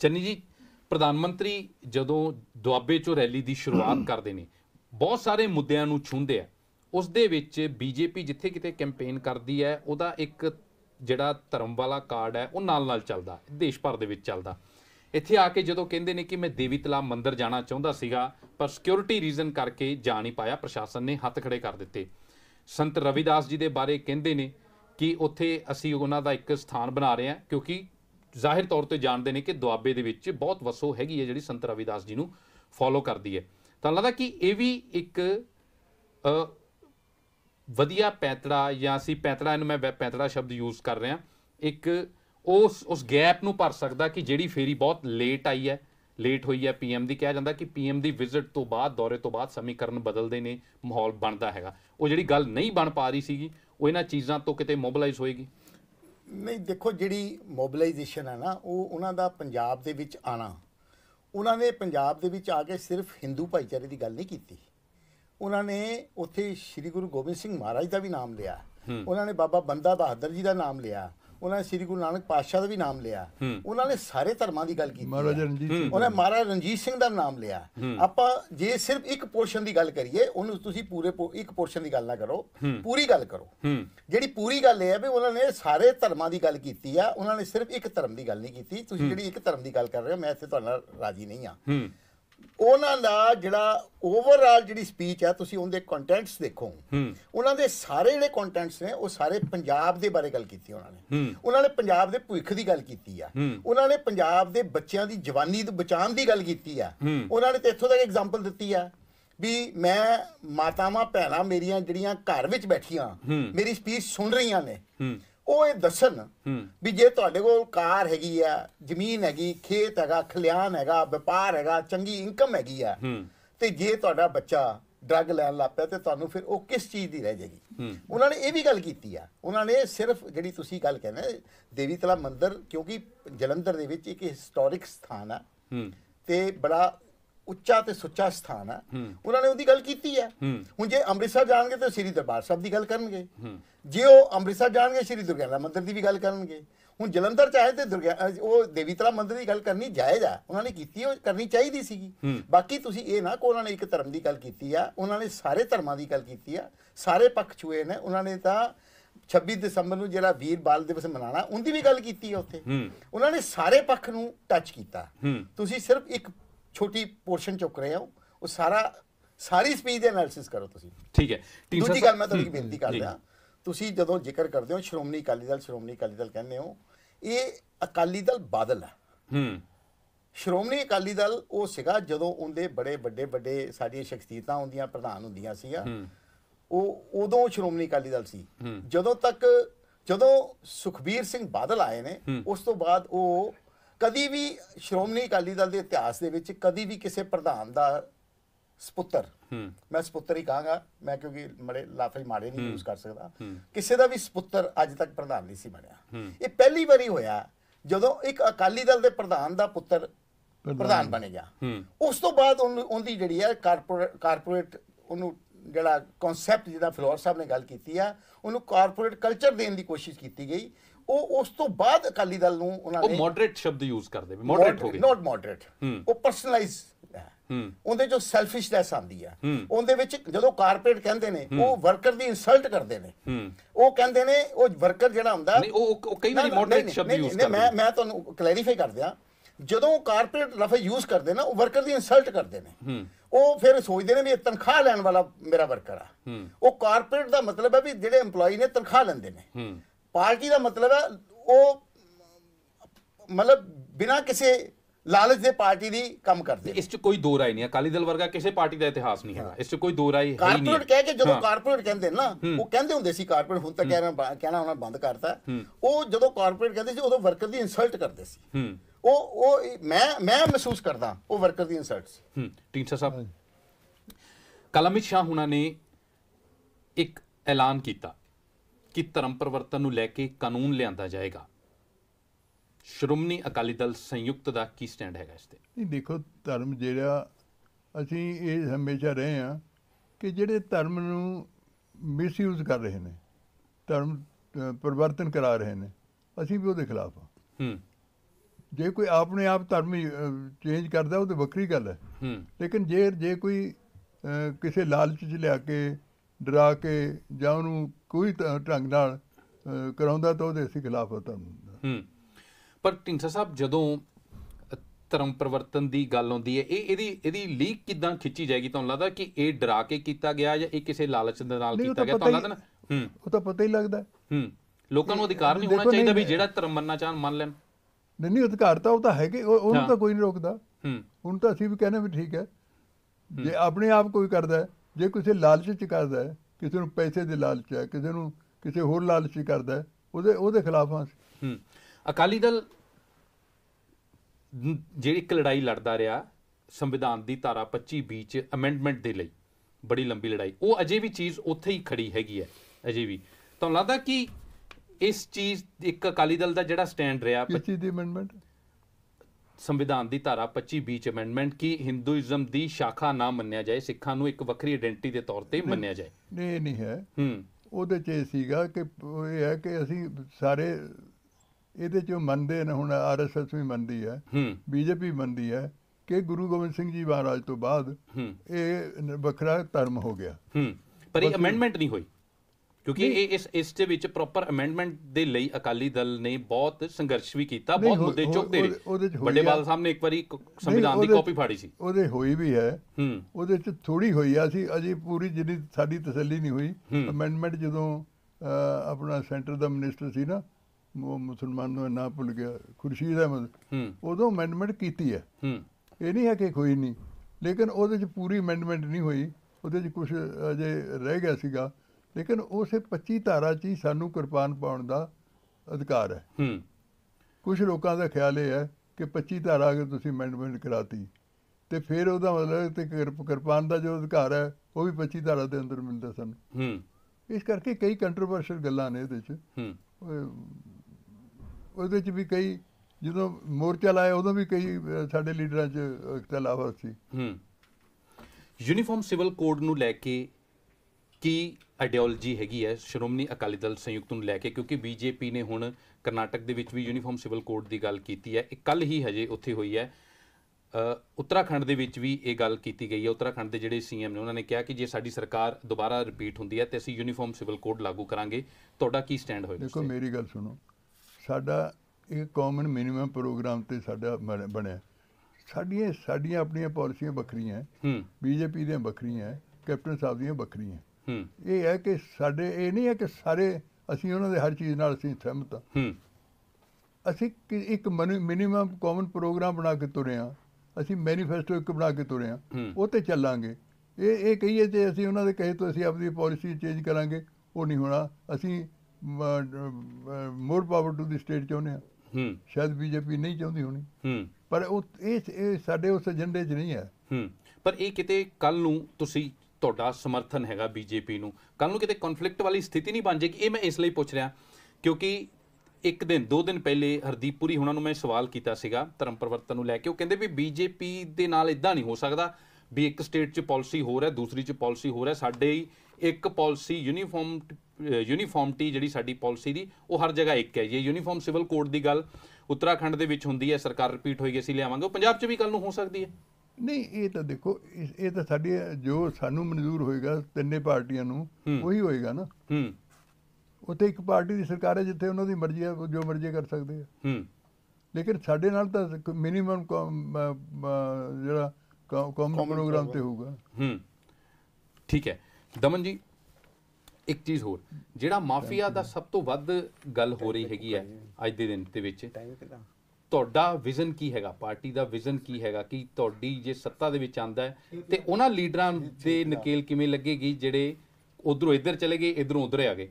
ਚੰਨੀ ਜੀ ਪ੍ਰਧਾਨ ਮੰਤਰੀ ਜਦੋਂ ਦੁਆਬੇ 'ਚੋਂ ਰੈਲੀ ਦੀ ਸ਼ੁਰੂਆਤ ਕਰਦੇ ਨੇ ਬਹੁਤ ਸਾਰੇ ਮੁੱਦਿਆਂ ਨੂੰ ਛੂੰਦੇ ਆ ਉਸ ਦੇ ਵਿੱਚ ਬੀਜੇਪੀ ਜਿੱਥੇ ਕਿਤੇ ਕੈਂਪੇਨ ਕਰਦੀ ਹੈ ਉਹਦਾ ਇੱਕ ਜਿਹੜਾ ਧਰਮ ਵਾਲਾ ਕਾਰਡ ਹੈ ਉਹ ਨਾਲ ਨਾਲ ਚੱਲਦਾ ਦੇਸ਼ ਭਰ ਦੇ ਵਿੱਚ ਚੱਲਦਾ ਇੱਥੇ ਆ ਕੇ ਜਦੋਂ ਕਹਿੰਦੇ ਨੇ ਕਿ ਮੈਂ ਦੇਵੀ ਤਲਾਬ ਮੰਦਿਰ ਜਾਣਾ ਚਾਹੁੰਦਾ ਸੀਗਾ ਪਰ ਸਿਕਿਉਰਿਟੀ ਰੀਜ਼ਨ ਕਰਕੇ ਜਾ ਨਹੀਂ ਪਾਇਆ ਪ੍ਰਸ਼ਾਸਨ ਨੇ ਹੱਥ ਖੜੇ ਕਰ ਦਿੱਤੇ ਸੰਤ ਰਵਿਦਾਸ ਜੀ ਦੇ ਬਾਰੇ ਕਹਿੰਦੇ ਨੇ ਕਿ ਉੱਥੇ ਅਸੀਂ ਉਹਨਾਂ ਦਾ ਇੱਕ ਸਥਾਨ ਬਣਾ ਰਹੇ ਹਾਂ ਕਿਉਂਕਿ ਜ਼ਾਹਿਰ ਤੌਰ ਤੇ ਜਾਣਦੇ ਨੇ ਕਿ ਦੁਆਬੇ ਦੇ ਵਿੱਚ ਬਹੁਤ ਵਸੋ ਹੈਗੀ ਹੈ ਜਿਹੜੀ ਸੰਤ ਰਵਿਦਾਸ ਜੀ ਨੂੰ ਫੋਲੋ ਕਰਦੀ ਹੈ ਤਾਂ ਲੱਗਦਾ ਕਿ ਇਹ ਵੀ ਇੱਕ ਵਧੀਆ ਪੈਤੜਾ ਜਾਂ ਅਸੀਂ ਪੈਤੜਾ ਇਹਨੂੰ ਮੈਂ ਪੈਤੜਾ ਸ਼ਬਦ ਯੂਜ਼ ਕਰ ਰਿਹਾ ਇੱਕ ਉਸ ਉਸ ਗੈਪ ਨੂੰ ਭਰ ਸਕਦਾ ਕਿ ਜਿਹੜੀ ਫੇਰੀ ਬਹੁਤ ਲੇਟ ਆਈ ਹੈ ਲੇਟ ਹੋਈ ਹੈ ਪੀਐਮ ਦੀ ਕਿਹਾ ਜਾਂਦਾ ਕਿ ਪੀਐਮ ਦੀ ਵਿਜ਼ਿਟ ਤੋਂ ਬਾਅਦ ਦੌਰੇ ਤੋਂ ਬਾਅਦ ਸਮੀਕਰਨ ਬਦਲਦੇ ਨੇ ਮਾਹੌਲ ਬਣਦਾ ਹੈਗਾ ਉਹ ਜਿਹੜੀ ਗੱਲ ਨਹੀਂ ਬਣ ਪਾ ਰਹੀ ਸੀਗੀ ਉਹ ਇਹਨਾਂ ਚੀਜ਼ਾਂ ਤੋਂ ਕਿਤੇ ਮੋਬਿਲਾਈਜ਼ ਹੋਏਗੀ ਨਹੀਂ ਦੇਖੋ ਜਿਹੜੀ ਮੋਬਿਲਾਈਜੇਸ਼ਨ ਹੈ ਨਾ ਉਹ ਉਹਨਾਂ ਦਾ ਪੰਜਾਬ ਦੇ ਵਿੱਚ ਆਣਾ ਉਹਨਾਂ ਨੇ ਪੰਜਾਬ ਦੇ ਵਿੱਚ ਆ ਕੇ ਸਿਰਫ ਹਿੰਦੂ ਭਾਈਚਾਰੇ ਦੀ ਗੱਲ ਨਹੀਂ ਕੀਤੀ ਉਹਨਾਂ ਨੇ ਉੱਥੇ ਸ੍ਰੀ ਗੁਰੂ ਗੋਬਿੰਦ ਸਿੰਘ ਮਹਾਰਾਜ ਦਾ ਵੀ ਨਾਮ ਲਿਆ ਉਹਨਾਂ ਨੇ ਬਾਬਾ ਬੰਦਾ ਬਹਾਦਰ ਜੀ ਦਾ ਨਾਮ ਲਿਆ ਉਹਨਾਂ ਨੇ ਸ੍ਰੀ ਗੁਰੂ ਨਾਨਕ ਪਾਤਸ਼ਾਹ ਦਾ ਵੀ ਨਾਮ ਲਿਆ ਉਹਨਾਂ ਨੇ ਸਾਰੇ ਧਰਮਾਂ ਦੀ ਗੱਲ ਕੀਤੀ ਮਹਾਰਾਜ ਰਣਜੀਤ ਸਿੰਘ ਉਹਨਾਂ ਮਹਾਰਾਜ ਰਣਜੀਤ ਸਿੰਘ ਦਾ ਨਾਮ ਲਿਆ ਆਪਾਂ ਜੇ ਸਿਰਫ ਇੱਕ ਪੋਰਸ਼ਨ ਦੀ ਗੱਲ ਕਰੀਏ ਉਹਨੂੰ ਤੁਸੀਂ ਪੂਰੇ ਇੱਕ ਪੋਰਸ਼ਨ ਦੀ ਗੱਲ ਨਾ ਕਰੋ ਪੂਰੀ ਗੱਲ ਕਰੋ ਜਿਹੜੀ ਪੂਰੀ ਗੱਲ ਇਹ ਹੈ ਵੀ ਉਹਨਾਂ ਨੇ ਸਾਰੇ ਧਰਮਾਂ ਦੀ ਗੱਲ ਕੀਤੀ ਆ ਉਹਨਾਂ ਨੇ ਸਿਰਫ ਇੱਕ ਧਰਮ ਦੀ ਗੱਲ ਨਹੀਂ ਕੀਤੀ ਤੁਸੀਂ ਜਿਹੜੀ ਇੱਕ ਧਰਮ ਦੀ ਗੱਲ ਕਰ ਰਹੇ ਹੋ ਮੈਂ ਇੱਥੇ ਤੁਹਾਡੇ ਨਾਲ ਰਾਜੀ ਨਹੀਂ ਆ ਉਹਨਾਂ ਦਾ ਜਿਹੜਾ ਓਵਰਆਲ ਜਿਹੜੀ ਸਪੀਚ ਹੈ ਤੁਸੀਂ ਉਹਦੇ ਕੰਟੈਂਟਸ ਦੇਖੋ ਉਹਨਾਂ ਦੇ ਸਾਰੇ ਜਿਹੜੇ ਕੰਟੈਂਟਸ ਨੇ ਉਹ ਸਾਰੇ ਪੰਜਾਬ ਦੇ ਬਾਰੇ ਗੱਲ ਕੀਤੀ ਉਹਨਾਂ ਨੇ ਉਹਨਾਂ ਨੇ ਪੰਜਾਬ ਦੇ ਭੁੱਖ ਦੀ ਗੱਲ ਕੀਤੀ ਆ ਉਹਨਾਂ ਨੇ ਪੰਜਾਬ ਦੇ ਬੱਚਿਆਂ ਦੀ ਜਵਾਨੀ ਤੋਂ ਬਚਾਉਣ ਦੀ ਗੱਲ ਕੀਤੀ ਆ ਉਹਨਾਂ ਨੇ ਤੇ ਇੱਥੋਂ ਤੱਕ ਐਗਜ਼ਾਮਪਲ ਦਿੱਤੀ ਆ ਵੀ ਮੈਂ ਮਾਤਾਵਾਂ ਭੈਣਾਂ ਮੇਰੀਆਂ ਜਿਹੜੀਆਂ ਘਰ ਵਿੱਚ ਬੈਠੀਆਂ ਮੇਰੀ ਸਪੀਚ ਸੁਣ ਰਹੀਆਂ ਨੇ ਉਹ ਇਹ ਦੱਸਣ ਵੀ ਜੇ ਤੁਹਾਡੇ ਕੋਲ ਕਾਰ ਹੈਗੀ ਆ ਜ਼ਮੀਨ ਹੈਗੀ ਖੇਤ ਹੈਗਾ ਖਲਿਆਨ ਹੈਗਾ ਵਪਾਰ ਹੈਗਾ ਚੰਗੀ ਇਨਕਮ ਹੈਗੀ ਆ ਤੇ ਜੇ ਤੁਹਾਡਾ ਬੱਚਾ ਡਰਗ ਲੈਣ ਲੱਪਿਆ ਤੇ ਤੁਹਾਨੂੰ ਫਿਰ ਉਹ ਕਿਸ ਚੀਜ਼ ਦੀ ਰਹਿ ਜਾਏਗੀ ਉਹਨਾਂ ਨੇ ਇਹ ਵੀ ਗੱਲ ਕੀਤੀ ਆ ਉਹਨਾਂ ਨੇ ਸਿਰਫ ਜਿਹੜੀ ਤੁਸੀਂ ਗੱਲ ਕਹਿੰਦੇ ਦੇਵੀ ਤਲਾ ਮੰਦਿਰ ਕਿਉਂਕਿ ਜਲੰਧਰ ਦੇ ਵਿੱਚ ਇੱਕ ਹਿਸਟੋਰਿਕ ਸਥਾਨ ਆ ਤੇ ਬੜਾ ਉੱਚਾ ਤੇ ਸੁੱਚਾ ਸਥਾਨ ਹੈ ਉਹਨਾਂ ਨੇ ਉਹਦੀ ਗੱਲ ਕੀਤੀ ਹੈ ਹੁਣ ਜੇ ਅੰਮ੍ਰਿਤਸਰ ਜਾਣਗੇ ਤਾਂ ਸ੍ਰੀ ਦਰਬਾਰ ਸਾਹਿਬ ਦੀ ਗੱਲ ਕਰਨਗੇ ਜੇ ਉਹ ਅੰਮ੍ਰਿਤਸਰ ਜਾਣਗੇ ਸ੍ਰੀ ਦੁਰਗਿਆਨਾ ਮੰਦਿਰ ਦੀ ਵੀ ਗੱਲ ਕਰਨਗੇ ਹੁਣ ਜਲੰਧਰ ਚਾਹੇ ਤੇ ਦੁਰਗਿਆ ਉਹ ਦੇਵੀਤਲਾ ਮੰਦਿਰ ਦੀ ਗੱਲ ਕਰਨੀ ਜਾਇਜ਼ ਆ ਉਹਨਾਂ ਨੇ ਕੀਤੀ ਉਹ ਕਰਨੀ ਚਾਹੀਦੀ ਸੀਗੀ ਬਾਕੀ ਤੁਸੀਂ ਇਹ ਨਾ ਕੋ ਉਹਨਾਂ ਨੇ ਇੱਕ ਧਰਮ ਦੀ ਗੱਲ ਕੀਤੀ ਆ ਉਹਨਾਂ ਨੇ ਸਾਰੇ ਧਰਮਾਂ ਦੀ ਗੱਲ ਕੀਤੀ ਆ ਸਾਰੇ ਪੱਖ ਚੁਏ ਨੇ ਉਹਨਾਂ ਨੇ ਤਾਂ 26 ਦਸੰਬਰ ਨੂੰ ਜਿਹੜਾ ਵੀਰ ਬਾਲ ਦਿਵਸ ਮਨਾਣਾ ਉਹਦੀ ਵੀ ਗੱਲ ਕੀਤੀ ਆ ਉੱਥੇ ਉਹਨਾਂ ਨੇ ਸਾਰੇ ਪੱਖ ਨੂੰ ਟੱਚ ਕੀਤਾ ਤੁਸੀਂ ਸਿਰਫ ਇੱਕ ਛੋਟੀ ਪੋਰਸ਼ਨ ਚੁੱਕ ਰਹੇ ਹੋ ਉਹ ਸਾਰਾ ਸਾਰੀ ਸਪੀਚ ਦੇ ਐਨਾਲਿਸਿਸ ਕਰੋ ਤੁਸੀਂ ਠੀਕ ਹੈ ਦੂਜੀ ਗੱਲ ਮੈਂ ਤੁਹਾਨੂੰ ਬੇਨਤੀ ਕਰਦਾ ਤੁਸੀਂ ਜਦੋਂ ਜ਼ਿਕਰ ਕਰਦੇ ਹੋ ਸ਼੍ਰੋਮਣੀ ਅਕਾਲੀ ਦਲ ਸ਼੍ਰੋਮਣੀ ਅਕਾਲੀ ਦਲ ਕਹਿੰਦੇ ਹੋ ਇਹ ਅਕਾਲੀ ਦਲ ਬਾਦਲ ਹੈ ਹੂੰ ਸ਼੍ਰੋਮਣੀ ਅਕਾਲੀ ਦਲ ਉਹ ਸੀਗਾ ਜਦੋਂ ਉਹਦੇ ਬੜੇ ਵੱਡੇ ਵੱਡੇ ਸਾਡੀਆਂ ਸ਼ਖਸੀਅਤਾਂ ਹੁੰਦੀਆਂ ਪ੍ਰਧਾਨ ਹੁੰਦੀਆਂ ਸੀਗਾ ਉਹ ਉਦੋਂ ਸ਼੍ਰੋਮਣੀ ਅਕਾਲੀ ਦਲ ਸੀ ਜਦੋਂ ਤੱਕ ਜਦੋਂ ਸੁਖਬੀਰ ਸਿੰਘ ਬਾਦਲ ਆਏ ਨੇ ਉਸ ਤੋਂ ਬਾਅਦ ਉਹ ਕਦੀ ਵੀ ਸ਼੍ਰੋਮਣੀ ਅਕਾਲੀ ਦਲ ਦੇ ਇਤਿਹਾਸ ਦੇ ਵਿੱਚ ਕਦੀ ਵੀ ਕਿਸੇ ਪ੍ਰਧਾਨ ਦਾ ਸੁਪੁੱਤਰ ਮੈਂ ਸੁਪੁੱਤਰ ਹੀ ਕਹਾਂਗਾ ਮੈਂ ਕਿਉਂਕਿ ਮੜੇ ਲਾਫੇ ਮਾੜੇ ਨਹੀਂ ਯੂਜ਼ ਕਰ ਸਕਦਾ ਕਿਸੇ ਦਾ ਵੀ ਸੁਪੁੱਤਰ ਅੱਜ ਤੱਕ ਪ੍ਰਧਾਨ ਨਹੀਂ ਸੀ ਬਣਿਆ ਇਹ ਪਹਿਲੀ ਵਾਰੀ ਹੋਇਆ ਜਦੋਂ ਇੱਕ ਅਕਾਲੀ ਦਲ ਦੇ ਪ੍ਰਧਾਨ ਦਾ ਪੁੱਤਰ ਪ੍ਰਧਾਨ ਬਣ ਗਿਆ ਉਸ ਤੋਂ ਬਾਅਦ ਉਹਦੀ ਜਿਹੜੀ ਹੈ ਕਾਰਪੋਰੇਟ ਉਹਨੂੰ ਜਿਹੜਾ ਕਨਸੈਪਟ ਜਿਹਦਾ ਫਲੋਰ ਸਾਹਿਬ ਨੇ ਗੱਲ ਕੀਤੀ ਆ ਉਹਨੂੰ ਕਾਰਪੋਰੇਟ ਕਲਚਰ ਦੇਣ ਦੀ ਕੋਸ਼ਿਸ਼ ਕੀਤੀ ਗਈ ਉਹ ਉਸ ਤੋਂ ਬਾਅਦ ਅਕਾਲੀ ਦਲ ਨੂੰ ਉਹਨਾਂ ਨੇ ਉਹ ਮੋਡਰੇਟ ਸ਼ਬਦ ਯੂਜ਼ ਕਰਦੇ ਵੀ ਮੋਡਰੇਟ ਹੋ ਗਏ ਨਾਟ ਮੋਡਰੇਟ ਉਹ ਪਰਸਨਲਾਈਜ਼ ਉਹਦੇ ਜੋ ਸੈਲਫਿਸ਼ਨੈਸ ਆਂਦੀ ਆ ਉਹਦੇ ਵਿੱਚ ਜਦੋਂ ਕਾਰਪੋਰੇਟ ਕਹਿੰਦੇ ਨੇ ਉਹ ਵਰਕਰ ਦੀ ਇਨਸਲਟ ਕਰਦੇ ਨੇ ਉਹ ਕਹਿੰਦੇ ਨੇ ਉਹ ਵਰਕਰ ਜਿਹੜਾ ਹੁੰਦਾ ਨਹੀਂ ਉਹ ਕਈ ਵਾਰੀ ਮੋਡਰੇਟ ਸ਼ਬਦ ਯੂਜ਼ ਕਰਦੇ ਮੈਂ ਮੈਂ ਤੁਹਾਨੂੰ ਕਲੈਰੀਫਾਈ ਕਰ ਦਿਆਂ ਜਦੋਂ ਕਾਰਪੋਰੇਟ ਲਫ਼ਜ਼ ਯੂਜ਼ ਕਰਦੇ ਨਾ ਉਹ ਵਰਕਰ ਦੀ ਇਨਸਲਟ ਕਰਦੇ ਨੇ ਉਹ ਫਿਰ ਸੋਚਦੇ ਨੇ ਵੀ ਇਹ ਤਨਖਾਹ ਲੈਣ ਵਾਲਾ ਮੇਰਾ ਵਰਕਰ ਆ ਉਹ ਕਾਰਪੋਰੇਟ ਦਾ ਮਤਲਬ ਹੈ ਵੀ ਜਿਹੜੇ EMPLOYE ਨੇ ਤਨਖਾਹ ਲੈਂਦੇ ਨੇ ਪਾਰਟੀ ਦਾ ਮਤਲਬ ਹੈ ਉਹ ਮਤਲਬ ਬਿਨਾ ਕਿਸੇ ਲਾਲਚ ਦੇ ਪਾਰਟੀ ਦੀ ਕੰਮ ਕਰਦੇ ਇਸ 'ਚ ਕੋਈ ਦੋ ਰਾਏ ਨਹੀਂ ਅਕਾਲੀ ਦਲ ਵਰਗਾ ਕਿਸੇ ਪਾਰਟੀ ਦਾ ਇਤਿਹਾਸ ਨਹੀਂ ਹੈਗਾ ਇਸ 'ਚ ਕੋਈ ਦੋ ਰਾਏ ਹੈ ਹੀ ਨਹੀਂ ਕਾਰਪੋਰੇਟ ਕਹਿ ਕੇ ਜਦੋਂ ਕਾਰਪੋਰੇਟ ਕਹਿੰਦੇ ਨਾ ਉਹ ਕਹਿੰਦੇ ਹੁੰਦੇ ਸੀ ਕਾਰਪੋਰੇਟ ਹੁਣ ਤਾਂ ਕਹਿਣਾ ਕਹਿਣਾ ਉਹਨਾਂ ਬੰਦ ਕਰਤਾ ਉਹ ਜਦੋਂ ਕਾਰਪੋਰੇਟ ਕਹਿੰਦੇ ਸੀ ਉਦੋਂ ਵਰਕਰ ਦੀ ਇਨਸਲਟ ਕਰਦੇ ਸੀ ਉਹ ਉਹ ਮੈਂ ਮੈਂ ਮਹਿਸੂਸ ਕਰਦਾ ਉਹ ਵਰਕਰ ਦੀ ਇਨਸਲਟ ਸੀ ਟੀਚਰ ਸਾਹਿਬ ਕਲਮਿਤ ਸ਼ਾਹ ਹੁਣਾਂ ਨੇ ਇੱਕ ਐਲਾਨ ਕੀਤਾ ਕਿ ਧਰਮ ਪਰਿਵਰਤਨ ਨੂੰ ਲੈ ਕੇ ਕਾਨੂੰਨ ਲਿਆਂਦਾ ਜਾਏਗਾ ਸ਼੍ਰੋਮਣੀ ਅਕਾਲੀ ਦਲ ਸੰਯੁਕਤ ਦਾ ਕੀ ਸਟੈਂਡ ਹੈਗਾ ਇਸ ਤੇ ਨਹੀਂ ਦੇਖੋ ਧਰਮ ਜਿਹੜਾ ਅਸੀਂ ਇਹ ਹਮੇਸ਼ਾ ਰਹੇ ਆ ਕਿ ਜਿਹੜੇ ਧਰਮ ਨੂੰ ਮਿਸਯੂਜ਼ ਕਰ ਰਹੇ ਨੇ ਧਰਮ ਪਰਿਵਰਤਨ ਕਰਾ ਰਹੇ ਨੇ ਅਸੀਂ ਵੀ ਉਹਦੇ ਖਿਲਾਫ ਆ ਹੂੰ ਜੇ ਕੋਈ ਆਪਣੇ ਆਪ ਧਰਮ ਚੇਂਜ ਕਰਦਾ ਉਹ ਤੇ ਵੱਖਰੀ ਗੱਲ ਹੈ ਹੂੰ ਲੇਕਿਨ ਜੇ ਜੇ ਕੋਈ ਕਿਸੇ ਲਾਲਚ 'ਚ ਲਿਆ ਕੇ ਡਰਾ ਕੇ ਜਾਂ ਉਹਨੂੰ ਕੋਈ ਢੰਗ ਨਾਲ ਕਰਾਉਂਦਾ ਤਾਂ ਉਹਦੇ ਅਸੀਂ ਖਿਲਾਫ ਹੁੰਦਾ ਹੂੰ ਪਰ ਢਿੰਸਾ ਸਾਹਿਬ ਜਦੋਂ ਧਰਮ ਪਰਿਵਰਤਨ ਦੀ ਗੱਲ ਆਉਂਦੀ ਹੈ ਇਹ ਇਹਦੀ ਇਹਦੀ ਲੀਕ ਕਿਦਾਂ ਖਿੱਚੀ ਜਾਏਗੀ ਤੁਹਾਨੂੰ ਲੱਗਦਾ ਕਿ ਇਹ ਡਰਾ ਕੇ ਕੀਤਾ ਗਿਆ ਜਾਂ ਇਹ ਕਿਸੇ ਲਾਲਚ ਦੇ ਨਾਲ ਕੀਤਾ ਗਿਆ ਤੁਹਾਨੂੰ ਲੱਗਦਾ ਨਾ ਹੂੰ ਉਹ ਤਾਂ ਪਤਾ ਹੀ ਲੱਗਦਾ ਹੂੰ ਲੋਕਾਂ ਨੂੰ ਅਧਿਕਾਰ ਨਹੀਂ ਹੋਣਾ ਚਾਹੀਦਾ ਵੀ ਜਿਹੜਾ ਧਰਮ ਮੰਨਣਾ ਚਾਹਣ ਮੰਨ ਲੈਣ ਨਹੀਂ ਨਹੀਂ ਅਧਿਕਾਰ ਤਾਂ ਉਹ ਤਾਂ ਹੈਗੇ ਉਹਨੂੰ ਤਾਂ ਕੋਈ ਨਹੀਂ ਰੋਕਦਾ ਹੂੰ ਉਹਨੂੰ ਤਾਂ ਅਸੀਂ ਵੀ ਕਹਿੰਦੇ ਵੀ ਠੀਕ ਹੈ ਜੇ ਆਪਣੇ ਆਪ ਕੋਈ ਕਰਦਾ ਹੈ ਜੇ ਕਿਸੇ ਲਾਲਚ ਚ ਕਰਦਾ ਹੈ ਕਿਸੇ ਨੂੰ ਪੈਸੇ ਦੇ ਲਾਲਚ ਹੈ ਕਿਸੇ ਨੂੰ ਕਿਸੇ ਹੋਰ ਲਾਲਚ ਕਰਦਾ ਹੈ ਉਹਦੇ ਉਹਦੇ ਖਿਲਾਫ ਹਾਂ ਹੂੰ ਅਕਾਲੀ ਦਲ ਜਿਹੜੀ ਇੱਕ ਲੜਾਈ ਲੜਦਾ ਰਿਹਾ ਸੰਵਿਧਾਨ ਦੀ ਧਾਰਾ 25 ਬੀ ਚ ਅਮੈਂਡਮੈਂਟ ਦੇ ਲਈ ਬੜੀ ਲੰਬੀ ਲੜਾਈ ਉਹ ਅਜੇ ਵੀ ਚੀਜ਼ ਉੱਥੇ ਹੀ ਖੜੀ ਹੈਗੀ ਹੈ ਅਜੇ ਵੀ ਤੁਹਾਨੂੰ ਲੱਗਦਾ ਕਿ ਇਸ ਚੀਜ਼ ਇੱਕ ਅਕਾਲੀ ਦਲ ਦਾ ਜਿਹੜਾ ਸਟੈਂਡ ਰਿਹਾ 25 ਦੀ ਅਮੈਂਡਮੈਂਟ ਸੰਵਿਧਾਨ ਦੀ ਧਾਰਾ 25 ਬੀਚ ਅਮੈਂਡਮੈਂਟ ਕੀ ਹਿੰਦੂਇਜ਼ਮ ਦੀ ਸ਼ਾਖਾ ਨਾ ਮੰਨਿਆ ਜਾਏ ਸਿੱਖਾਂ ਨੂੰ ਇੱਕ ਵੱਖਰੀ ਆਇਡੈਂਟੀ ਦੇ ਤੌਰ ਤੇ ਮੰਨਿਆ ਜਾਏ ਨਹੀਂ ਨਹੀਂ ਹੈ ਹੂੰ ਉਹਦੇ 'ਚ ਇਹ ਸੀਗਾ ਕਿ ਇਹ ਹੈ ਕਿ ਅਸੀਂ ਸਾਰੇ ਇਹਦੇ 'ਚ ਮੰਨਦੇ ਨੇ ਹੁਣ ਆਰਐਸਐਸ ਵੀ ਮੰਨਦੀ ਹੈ ਬੀਜੇਪੀ ਮੰਨਦੀ ਹੈ ਕਿ ਗੁਰੂ ਗੋਬਿੰਦ ਸਿੰਘ ਜੀ ਮਹਾਰਾਜ ਤੋਂ ਬਾਅਦ ਇਹ ਵੱਖਰਾ ਧਰਮ ਹੋ ਗਿਆ ਹੂੰ ਪਰ ਇਹ ਅਮੈਂਡਮੈਂਟ ਨਹੀਂ ਹੋਈ ਕਿਉਂਕਿ ਇਹ ਇਸ ਇਸ ਦੇ ਵਿੱਚ ਪ੍ਰੋਪਰ ਅਮੈਂਡਮੈਂਟ ਦੇ ਲਈ ਅਕਾਲੀ ਦਲ ਨੇ ਬਹੁਤ ਸੰਘਰਸ਼ ਵੀ ਕੀਤਾ ਬਹੁਤ ਮੁੱਦੇ ਚੁੱਕਦੇ ਰਹੇ ਵੱਡੇ ਬਾਲ ਸਾਹਿਬ ਨੇ ਇੱਕ ਵਾਰੀ ਸੰਵਿਧਾਨ ਦੀ ਕਾਪੀ ਫਾੜੀ ਸੀ ਉਹਦੇ ਹੋਈ ਵੀ ਹੈ ਉਹਦੇ ਚ ਥੋੜੀ ਹੋਈ ਆ ਸੀ ਅਜੇ ਪੂਰੀ ਜਿਹੜੀ ਸਾਡੀ ਤਸੱਲੀ ਨਹੀਂ ਹੋਈ ਅਮੈਂਡਮੈਂਟ ਜਦੋਂ ਆਪਣਾ ਸੈਂਟਰ ਦਾ ਮਿਨਿਸਟਰ ਸੀ ਨਾ ਉਹ ਮੁਸਲਮਾਨ ਨੂੰ ਨਾ ਭੁੱਲ ਗਿਆ ਖੁਰਸ਼ੀਦ ਅਹਿਮਦ ਉਦੋਂ ਅਮੈਂਡਮੈਂਟ ਕੀਤੀ ਹੈ ਇਹ ਨਹੀਂ ਹੈ ਕਿ ਕੋਈ ਨਹੀਂ ਲੇਕਿਨ ਉਹਦੇ ਚ ਪੂਰੀ ਅਮੈਂਡਮੈਂਟ ਨਹੀਂ ਹੋਈ ਉਹਦੇ ਚ ਕੁਝ ਅਜੇ ਰਹਿ ਗਿਆ ਸੀਗਾ ਲੇਕਿਨ ਉਸੇ 25 ਧਾਰਾ 'ਚ ਹੀ ਸਾਨੂੰ ਕਿਰਪਾਨ ਪਾਉਣ ਦਾ ਅਧਿਕਾਰ ਹੈ ਹੂੰ ਕੁਝ ਲੋਕਾਂ ਦਾ ਖਿਆਲ ਇਹ ਹੈ ਕਿ 25 ਧਾਰਾ ਅਗਰ ਤੁਸੀਂ ਅਮੈਂਡਮੈਂਟ ਕਰਾਤੀ ਤੇ ਫਿਰ ਉਹਦਾ ਮਤਲਬ ਤੇ ਕਿਰਪਾਨ ਦਾ ਜੋ ਅਧਿਕਾਰ ਹੈ ਉਹ ਵੀ 25 ਧਾਰਾ ਦੇ ਅੰਦਰ ਮਿਲਦਾ ਸਾਨੂੰ ਹੂੰ ਇਸ ਕਰਕੇ ਕਈ ਕੰਟਰੋਵਰਸ਼ਲ ਗੱਲਾਂ ਨੇ ਇਹਦੇ 'ਚ ਹੂੰ ਉਹਦੇ 'ਚ ਵੀ ਕਈ ਜਦੋਂ ਮੋਰਚਾ ਲਾਇਆ ਉਦੋਂ ਵੀ ਕਈ ਸਾਡੇ ਲੀਡਰਾਂ 'ਚ ਇਖਤਲਾਫ ਸੀ ਹੂੰ ਯੂਨੀਫਾਰਮ ਸਿਵਲ ਕੋਡ ਨੂੰ ਲੈ ਕੇ ਕੀ ਆਈਡੀਓਲੋਜੀ ਹੈਗੀ ਹੈ ਸ਼੍ਰੋਮਣੀ ਅਕਾਲੀ ਦਲ ਸੰਯੁਕਤ ਨੂੰ ਲੈ ਕੇ ਕਿਉਂਕਿ ਬੀਜੇਪੀ ਨੇ ਹੁਣ ਕਰਨਾਟਕ ਦੇ ਵਿੱਚ ਵੀ ਯੂਨੀਫਾਰਮ ਸਿਵਲ ਕੋਡ ਦੀ ਗੱਲ ਕੀਤੀ ਹੈ ਇਹ ਕੱਲ ਹੀ ਹਜੇ ਉੱਥੇ ਹੋਈ ਹੈ ਉੱਤਰਾਖੰਡ ਦੇ ਵਿੱਚ ਵੀ ਇਹ ਗੱਲ ਕੀਤੀ ਗਈ ਹੈ ਉੱਤਰਾਖੰਡ ਦੇ ਜਿਹੜੇ ਸੀਐਮ ਨੇ ਉਹਨਾਂ ਨੇ ਕਿਹਾ ਕਿ ਜੇ ਸਾਡੀ ਸਰਕਾਰ ਦੁਬਾਰਾ ਰਿਪੀਟ ਹੁੰਦੀ ਹੈ ਤੇ ਅਸੀਂ ਯੂਨੀਫਾਰਮ ਸਿਵਲ ਕੋਡ ਲਾਗੂ ਕਰਾਂਗੇ ਤੁਹਾਡਾ ਕੀ ਸਟੈਂਡ ਹੋਏਗਾ ਦੇਖੋ ਮੇਰੀ ਗੱਲ ਸੁਣੋ ਸਾਡਾ ਇਹ ਕਾਮਨ ਮਿਨਿਮਮ ਪ੍ਰੋਗਰਾਮ ਤੇ ਸਾਡਾ ਬਣਿਆ ਸਾਡੀਆਂ ਸਾਡੀਆਂ ਆਪਣੀਆਂ ਪਾਲਿਸੀਆਂ ਵੱਖਰੀਆਂ ਹੂੰ ਬੀਜੇਪੀ ਦੀਆਂ ਵੱਖਰੀਆਂ ਕੈਪਟਨ ਸਾਹਿਬ ਦੀਆਂ ਵੱਖਰੀਆਂ ਇਹ ਹੈ ਕਿ ਸਾਡੇ ਇਹ ਨਹੀਂ ਹੈ ਕਿ ਸਾਰੇ ਅਸੀਂ ਉਹਨਾਂ ਦੇ ਹਰ ਚੀਜ਼ ਨਾਲ ਅਸੀਂ ਸਹਿਮਤ ਹਾਂ ਅਸੀਂ ਇੱਕ ਮਿਨੀਮਮ ਕਾਮਨ ਪ੍ਰੋਗਰਾਮ ਬਣਾ ਕੇ ਤੁਰੇ ਆ ਅਸੀਂ ਮੈਨੀਫੈਸਟੋ ਇੱਕ ਬਣਾ ਕੇ ਤੁਰੇ ਆ ਉਹ ਤੇ ਚੱਲਾਂਗੇ ਇਹ ਇਹ ਕਹੀਏ ਤੇ ਅਸੀਂ ਉਹਨਾਂ ਦੇ ਕਹੇ ਤੋਂ ਅਸੀਂ ਆਪਣੀ ਪਾਲਿਸੀ ਚੇਂਜ ਕਰਾਂਗੇ ਉਹ ਨਹੀਂ ਹੋਣਾ ਅਸੀਂ more power to the state ਚਾਹੁੰਦੇ ਆ ਹੂੰ ਸ਼ਾਇਦ ਬੀਜੇਪੀ ਨਹੀਂ ਚਾਹੁੰਦੀ ਹੋਣੀ ਹੂੰ ਪਰ ਉਹ ਇਹ ਸਾਡੇ ਉਸ ਏਜੰਡੇ 'ਚ ਨਹੀਂ ਹੈ ਹੂੰ ਪਰ ਇਹ ਕਿਤੇ ਕੱਲ ਨੂੰ ਤੁਸੀਂ ਤੁਹਾਡਾ ਸਮਰਥਨ ਹੈਗਾ ਬੀਜੇਪੀ ਨੂੰ ਕੱਲ ਨੂੰ ਕਿਤੇ ਕਨਫਲਿਕਟ ਵਾਲੀ ਸਥਿਤੀ ਨਹੀਂ ਬਣ ਜੇਗੀ ਇਹ ਮੈਂ ਇਸ ਲਈ ਪੁੱਛ ਰਿਹਾ ਕਿਉਂਕਿ ਇੱਕ ਦਿਨ ਦੋ ਦਿਨ ਪਹਿਲੇ ਹਰਦੀਪ ਪੁਰੀ ਹੁਣਾਂ ਨੂੰ ਮੈਂ ਸਵਾਲ ਕੀਤਾ ਸੀਗਾ ਧਰਮ ਪਰਿਵਰਤਨ ਨੂੰ ਲੈ ਕੇ ਉਹ ਕਹਿੰਦੇ ਵੀ ਬੀਜੇਪੀ ਦੇ ਨਾਲ ਇਦਾਂ ਨਹੀਂ ਹੋ ਸਕਦਾ ਵੀ ਇੱਕ ਸਟੇਟ 'ਚ ਪਾਲਿਸੀ ਹੋ ਰਿਹਾ ਦੂਸਰੀ 'ਚ ਪਾਲਿਸੀ ਹੋ ਰਿਹਾ ਸਾਡੇ ਹੀ ਇੱਕ ਪਾਲਿਸੀ ਯੂਨੀਫਾਰਮ ਯੂਨੀਫਾਰਮਟੀ ਜਿਹੜੀ ਸਾਡੀ ਪਾਲਿਸੀ ਦੀ ਉਹ ਹਰ ਜਗ੍ਹਾ ਇੱਕ ਹੈ ਇਹ ਯੂਨੀਫਾਰਮ ਸਿਵਲ ਕੋਡ ਦੀ ਗੱਲ ਉੱਤਰਾਖੰਡ ਦੇ ਵਿੱਚ ਹੁੰਦੀ ਹੈ ਸਰਕਾਰ ਰਿਪੀਟ ਹੋਈ ਸੀ ਲਿਆਵਾਂਗੇ ਪੰਜਾਬ 'ਚ ਵੀ ਕੱਲ ਨੂੰ ਹੋ ਸਕਦੀ ਹੈ ਨਹੀਂ ਇਹ ਤਾਂ ਦੇਖੋ ਇਹ ਤਾਂ ਸਾਡੇ ਜੋ ਸਾਨੂੰ ਮਨਜ਼ੂਰ ਹੋਏਗਾ ਤਿੰਨੇ ਪਾਰਟੀਆਂ ਨੂੰ ਉਹੀ ਹੋਏਗਾ ਨਾ ਹੂੰ ਉੱਥੇ ਇੱਕ ਪਾਰਟੀ ਦੀ ਸਰਕਾਰ ਹੈ ਜਿੱਥੇ ਉਹਨਾਂ ਦੀ ਮਰਜ਼ੀ ਹੈ ਜੋ ਮਰਜ਼ੀ ਕਰ ਸਕਦੇ ਆ ਹੂੰ ਲੇਕਿਨ ਸਾਡੇ ਨਾਲ ਤਾਂ ਮਿਨੀਮਮ ਜਿਹੜਾ ਕੰਮ ਪ੍ਰੋਗਰਾਮ ਤੇ ਹੋਊਗਾ ਹੂੰ ਠੀਕ ਹੈ ਦਮਨ ਜੀ ਇੱਕ ਚੀਜ਼ ਹੋਰ ਜਿਹੜਾ ਮਾਫੀਆ ਦਾ ਸਭ ਤੋਂ ਵੱਧ ਗੱਲ ਹੋ ਰਹੀ ਹੈਗੀ ਹੈ ਅੱਜ ਦੇ ਦਿਨ ਦੇ ਵਿੱਚ ਤੁਹਾਡਾ ਵਿਜ਼ਨ ਕੀ ਹੈਗਾ ਪਾਰਟੀ ਦਾ ਵਿਜ਼ਨ ਕੀ ਹੈਗਾ ਕਿ ਤੁਹਾਡੀ ਜੇ ਸੱਤਾ ਦੇ ਵਿੱਚ ਆਂਦਾ ਹੈ ਤੇ ਉਹਨਾਂ ਲੀਡਰਾਂ ਦੇ ਨਕੇਲ ਕਿਵੇਂ ਲੱਗੇਗੀ ਜਿਹੜੇ ਉਧਰੋਂ ਇੱਧਰ ਚਲੇ ਗਏ ਇਧਰੋਂ ਉਧਰ ਆ ਗਏ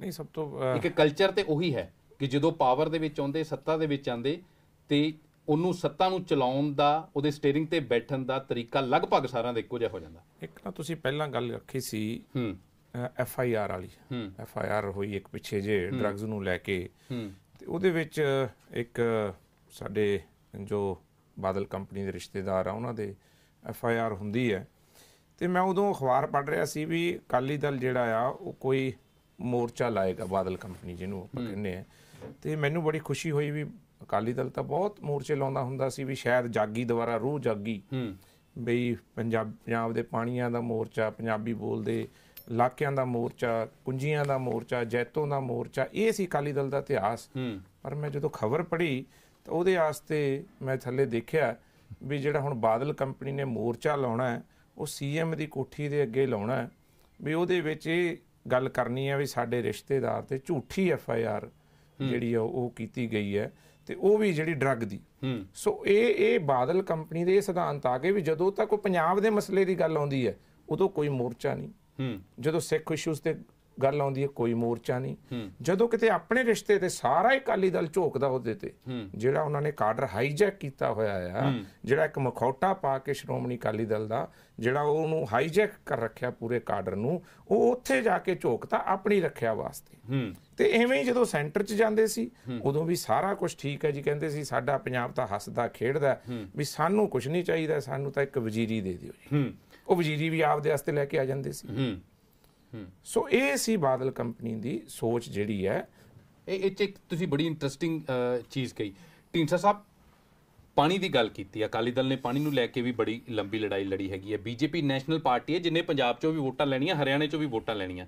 ਨਹੀਂ ਸਭ ਤੋਂ ਇੱਕ ਕਲਚਰ ਤੇ ਉਹੀ ਹੈ ਕਿ ਜਦੋਂ ਪਾਵਰ ਦੇ ਵਿੱਚ ਆਉਂਦੇ ਸੱਤਾ ਦੇ ਵਿੱਚ ਆਂਦੇ ਤੇ ਉਹਨੂੰ ਸੱਤਾ ਨੂੰ ਚਲਾਉਣ ਦਾ ਉਹਦੇ ਸਟੀering ਤੇ ਬੈਠਣ ਦਾ ਤਰੀਕਾ ਲਗਭਗ ਸਾਰਿਆਂ ਦਾ ਇੱਕੋ ਜਿਹਾ ਹੋ ਜਾਂਦਾ ਇੱਕ ਤਾਂ ਤੁਸੀਂ ਪਹਿਲਾਂ ਗੱਲ ਰੱਖੀ ਸੀ ਹੂੰ ਐਫ ਆਈ ਆਰ ਵਾਲੀ ਐਫ ਆਈ ਆਰ ਹੋਈ ਇੱਕ ਪਿੱਛੇ ਜੇ ਡਰੱਗਸ ਨੂੰ ਲੈ ਕੇ ਹੂੰ ਤੇ ਉਹਦੇ ਵਿੱਚ ਇੱਕ ਸਾਡੇ ਜੋ ਬਾਦਲ ਕੰਪਨੀ ਦੇ ਰਿਸ਼ਤੇਦਾਰ ਆ ਉਹਨਾਂ ਦੇ ਐਫ ਆਈ ਆਰ ਹੁੰਦੀ ਹੈ ਤੇ ਮੈਂ ਉਦੋਂ ਅਖਬਾਰ ਪੜ੍ਹ ਰਿਹਾ ਸੀ ਵੀ ਅਕਾਲੀ ਦਲ ਜਿਹੜਾ ਆ ਉਹ ਕੋਈ ਮੋਰਚਾ ਲਾਏਗਾ ਬਾਦਲ ਕੰਪਨੀ ਜਿਹਨੂੰ ਆਪਾਂ ਕਹਿੰਦੇ ਆ ਤੇ ਮੈਨੂੰ ਬੜੀ ਖੁਸ਼ੀ ਹੋਈ ਵੀ ਅਕਾਲੀ ਦਲ ਤਾਂ ਬਹੁਤ ਮੋਰਚੇ ਲਾਉਂਦਾ ਹੁੰਦਾ ਸੀ ਵੀ ਸ਼ਾਇਦ ਜਾਗੀ ਦੁਆਰਾ ਰੂਹ ਜਾਗੀ ਬਈ ਪੰਜਾਬ ਪੰਜਾਬ ਦੇ ਪਾਣੀਆਂ ਦਾ ਮੋਰਚਾ ਪੰਜਾਬੀ ਬੋਲਦੇ ਲਾਕਿਆਂ ਦਾ ਮੋਰਚਾ ਕੁੰਜੀਆਂ ਦਾ ਮੋਰਚਾ ਜੈਤੋਂ ਦਾ ਮੋਰਚਾ ਇਹ ਸੀ ਕਾਲੀ ਦਲ ਦਾ ਇਤਿਹਾਸ ਪਰ ਮੈਂ ਜਦੋਂ ਖਬਰ ਪੜ੍ਹੀ ਤਾਂ ਉਹਦੇ ਆਸਤੇ ਮੈਂ ਥੱਲੇ ਦੇਖਿਆ ਵੀ ਜਿਹੜਾ ਹੁਣ ਬਾਦਲ ਕੰਪਨੀ ਨੇ ਮੋਰਚਾ ਲਾਉਣਾ ਹੈ ਉਹ ਸੀਐਮ ਦੀ ਕੋਠੀ ਦੇ ਅੱਗੇ ਲਾਉਣਾ ਹੈ ਵੀ ਉਹਦੇ ਵਿੱਚ ਇਹ ਗੱਲ ਕਰਨੀ ਹੈ ਵੀ ਸਾਡੇ ਰਿਸ਼ਤੇਦਾਰ ਤੇ ਝੂਠੀ ਐਫਆਈਆਰ ਜਿਹੜੀ ਆ ਉਹ ਕੀਤੀ ਗਈ ਹੈ ਤੇ ਉਹ ਵੀ ਜਿਹੜੀ ਡਰੱਗ ਦੀ ਸੋ ਇਹ ਇਹ ਬਾਦਲ ਕੰਪਨੀ ਦੇ ਇਹ ਸਿਧਾਂਤ ਆ ਗਏ ਵੀ ਜਦੋਂ ਤੱਕ ਉਹ ਪੰਜਾਬ ਦੇ ਮਸਲੇ ਦੀ ਗੱਲ ਆਉਂਦੀ ਹੈ ਉਦੋਂ ਕੋਈ ਮੋਰਚਾ ਨਹੀਂ ਜਦੋਂ ਸਿੱਖ ਇਸ਼ੂਸ ਤੇ ਗੱਲ ਆਉਂਦੀ ਹੈ ਕੋਈ ਮੋਰਚਾ ਨਹੀਂ ਜਦੋਂ ਕਿਤੇ ਆਪਣੇ ਰਿਸ਼ਤੇ ਤੇ ਸਾਰਾ ਇਕਾਲੀ ਦਲ ਝੋਕਦਾ ਉਹਦੇ ਤੇ ਜਿਹੜਾ ਉਹਨਾਂ ਨੇ ਕਾਡਰ ਹਾਈਜੈਕ ਕੀਤਾ ਹੋਇਆ ਆ ਜਿਹੜਾ ਇੱਕ ਮਖੌਟਾ ਪਾ ਕੇ ਸ਼੍ਰੋਮਣੀ ਅਕਾਲੀ ਦਲ ਦਾ ਜਿਹੜਾ ਉਹਨੂੰ ਹਾਈਜੈਕ ਕਰ ਰੱਖਿਆ ਪੂਰੇ ਕਾਡਰ ਨੂੰ ਉਹ ਉੱਥੇ ਜਾ ਕੇ ਝੋਕਦਾ ਆਪਣੀ ਰੱਖਿਆ ਵਾਸਤੇ ਤੇ ਐਵੇਂ ਹੀ ਜਦੋਂ ਸੈਂਟਰ 'ਚ ਜਾਂਦੇ ਸੀ ਉਦੋਂ ਵੀ ਸਾਰਾ ਕੁਝ ਠੀਕ ਹੈ ਜੀ ਕਹਿੰਦੇ ਸੀ ਸਾਡਾ ਪੰਜਾਬ ਤਾਂ ਹੱਸਦਾ ਖੇਡਦਾ ਵੀ ਸਾਨੂੰ ਕੁਝ ਨਹੀਂ ਚਾਹੀਦਾ ਸਾਨੂੰ ਤਾਂ ਇੱਕ ਵਜ਼ੀਰੀ ਦੇ ਦਿਓ ਜੀ ਉਹ ਵਜ਼ੀਰੀ ਵੀ ਆਪਦੇ ਵਾਸਤੇ ਲੈ ਕੇ ਆ ਜਾਂਦੇ ਸੀ ਹੂੰ ਸੋ ਇਹ ਸੀ ਬਾਦਲ ਕੰਪਨੀ ਦੀ ਸੋਚ ਜਿਹੜੀ ਹੈ ਇਹ ਇੱਚ ਇੱਕ ਤੁਸੀਂ ਬੜੀ ਇੰਟਰਸਟਿੰਗ ਚੀਜ਼ ਕਹੀ ਢੀਂਸਾ ਸਾਹਿਬ ਪਾਣੀ ਦੀ ਗੱਲ ਕੀਤੀ ਅਕਾਲੀ ਦਲ ਨੇ ਪਾਣੀ ਨੂੰ ਲੈ ਕੇ ਵੀ ਬੜੀ ਲੰਬੀ ਲੜਾਈ ਲੜੀ ਹੈਗੀ ਹੈ ਬੀਜੇਪੀ ਨੈਸ਼ਨਲ ਪਾਰਟੀ ਹੈ ਜਿਨੇ ਪੰਜਾਬ 'ਚੋਂ ਵੀ ਵੋਟਾਂ ਲੈਣੀਆਂ ਹਰਿਆਣੇ 'ਚੋਂ ਵੀ ਵੋਟਾਂ ਲੈਣੀਆਂ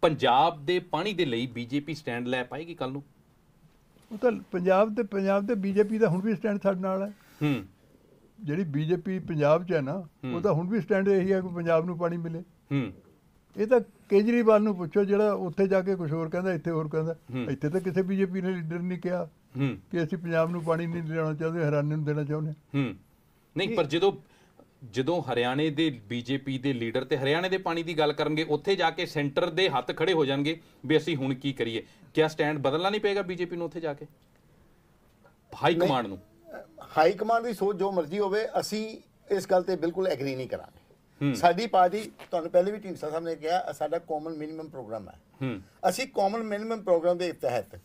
ਪੰਜਾਬ ਦੇ ਪਾਣੀ ਦੇ ਲਈ ਬੀਜੇਪੀ ਸਟੈਂਡ ਲੈ ਪਾਏਗੀ ਕੱਲ ਨੂੰ ਉਹ ਤਾਂ ਪੰਜਾਬ ਤੇ ਪੰਜਾਬ ਤੇ ਬੀਜੇਪੀ ਦਾ ਹੁਣ ਵੀ ਸਟੈਂਡ ਸਾਡੇ ਨਾਲ ਹੈ ਹੂੰ ਜਿਹੜੀ ਬੀਜੇਪੀ ਪੰਜਾਬ 'ਚ ਹੈ ਨਾ ਉਹ ਤਾਂ ਹੁਣ ਵੀ ਸਟੈਂਡ ਇਹੀ ਹੈ ਕਿ ਪੰਜਾਬ ਨੂੰ ਪਾਣੀ ਮਿਲੇ ਹੂੰ ਇਹ ਤਾਂ ਕੇਜਰੀਵਾਲ ਨੂੰ ਪੁੱਛੋ ਜਿਹੜਾ ਉੱਥੇ ਜਾ ਕੇ ਕੁਝ ਹੋਰ ਕਹਿੰਦਾ ਇੱਥੇ ਹੋਰ ਕਹਿੰਦਾ ਇੱਥੇ ਤਾਂ ਕਿਸੇ ਬੀਜੇਪੀ ਨੇ ਲੀਡਰ ਨਹੀਂ ਕਿਹਾ ਕਿ ਅਸੀਂ ਪੰਜਾਬ ਨੂੰ ਪਾਣੀ ਨਹੀਂ ਲੈਣਾ ਚਾਹੁੰਦੇ ਹਰਿਆਣੇ ਨੂੰ ਦੇਣਾ ਚਾਹੁੰਦੇ ਹੂੰ ਨਹੀਂ ਪਰ ਜਦੋਂ ਜਦੋਂ ਹਰਿਆਣੇ ਦੇ ਬੀਜੇਪੀ ਦੇ ਲੀਡਰ ਤੇ ਹਰਿਆਣੇ ਦੇ ਪਾਣੀ ਦੀ ਗੱਲ ਕਰਨਗੇ ਉੱਥੇ ਜਾ ਕੇ ਸੈਂਟਰ ਦੇ ਹੱਥ ਖੜੇ ਹੋ ਜਾਣਗੇ ਵੀ ਅਸੀਂ ਹੁਣ ਕੀ ਕਰੀਏ ਕਿਆ ਸਟੈਂਡ ਬਦਲਣਾ ਨਹੀਂ ਪਏਗਾ ਬੀਜੇਪੀ ਨੂੰ ਉੱਥੇ ਜਾ ਕੇ ਹਾਈ ਕਮਾਂਡ ਨੂੰ ਹਾਈ ਕਮਾਂਡ ਦੀ ਸੋਚ ਜੋ ਮਰਜ਼ੀ ਹੋਵੇ ਅਸੀਂ ਇਸ ਗੱਲ ਤੇ ਬਿਲਕੁਲ ਐਗਰੀ ਨਹੀਂ ਕਰਾਂਗੇ ਸਾਡੀ ਪਾਰਟੀ ਤੁਹਾਨੂੰ ਪਹਿਲੇ ਵੀ ਢੀਂਸਾ ਸਾਹਿਬ ਨੇ ਕਿਹਾ ਸਾਡਾ ਕਾਮਨ ਮਿਨਿਮਮ ਪ੍ਰੋਗਰਾਮ ਹੈ ਅਸੀਂ ਕਾਮਨ ਮਿਨਿਮਮ ਪ੍ਰੋਗਰਾਮ ਦੇ ਤਹਿਤ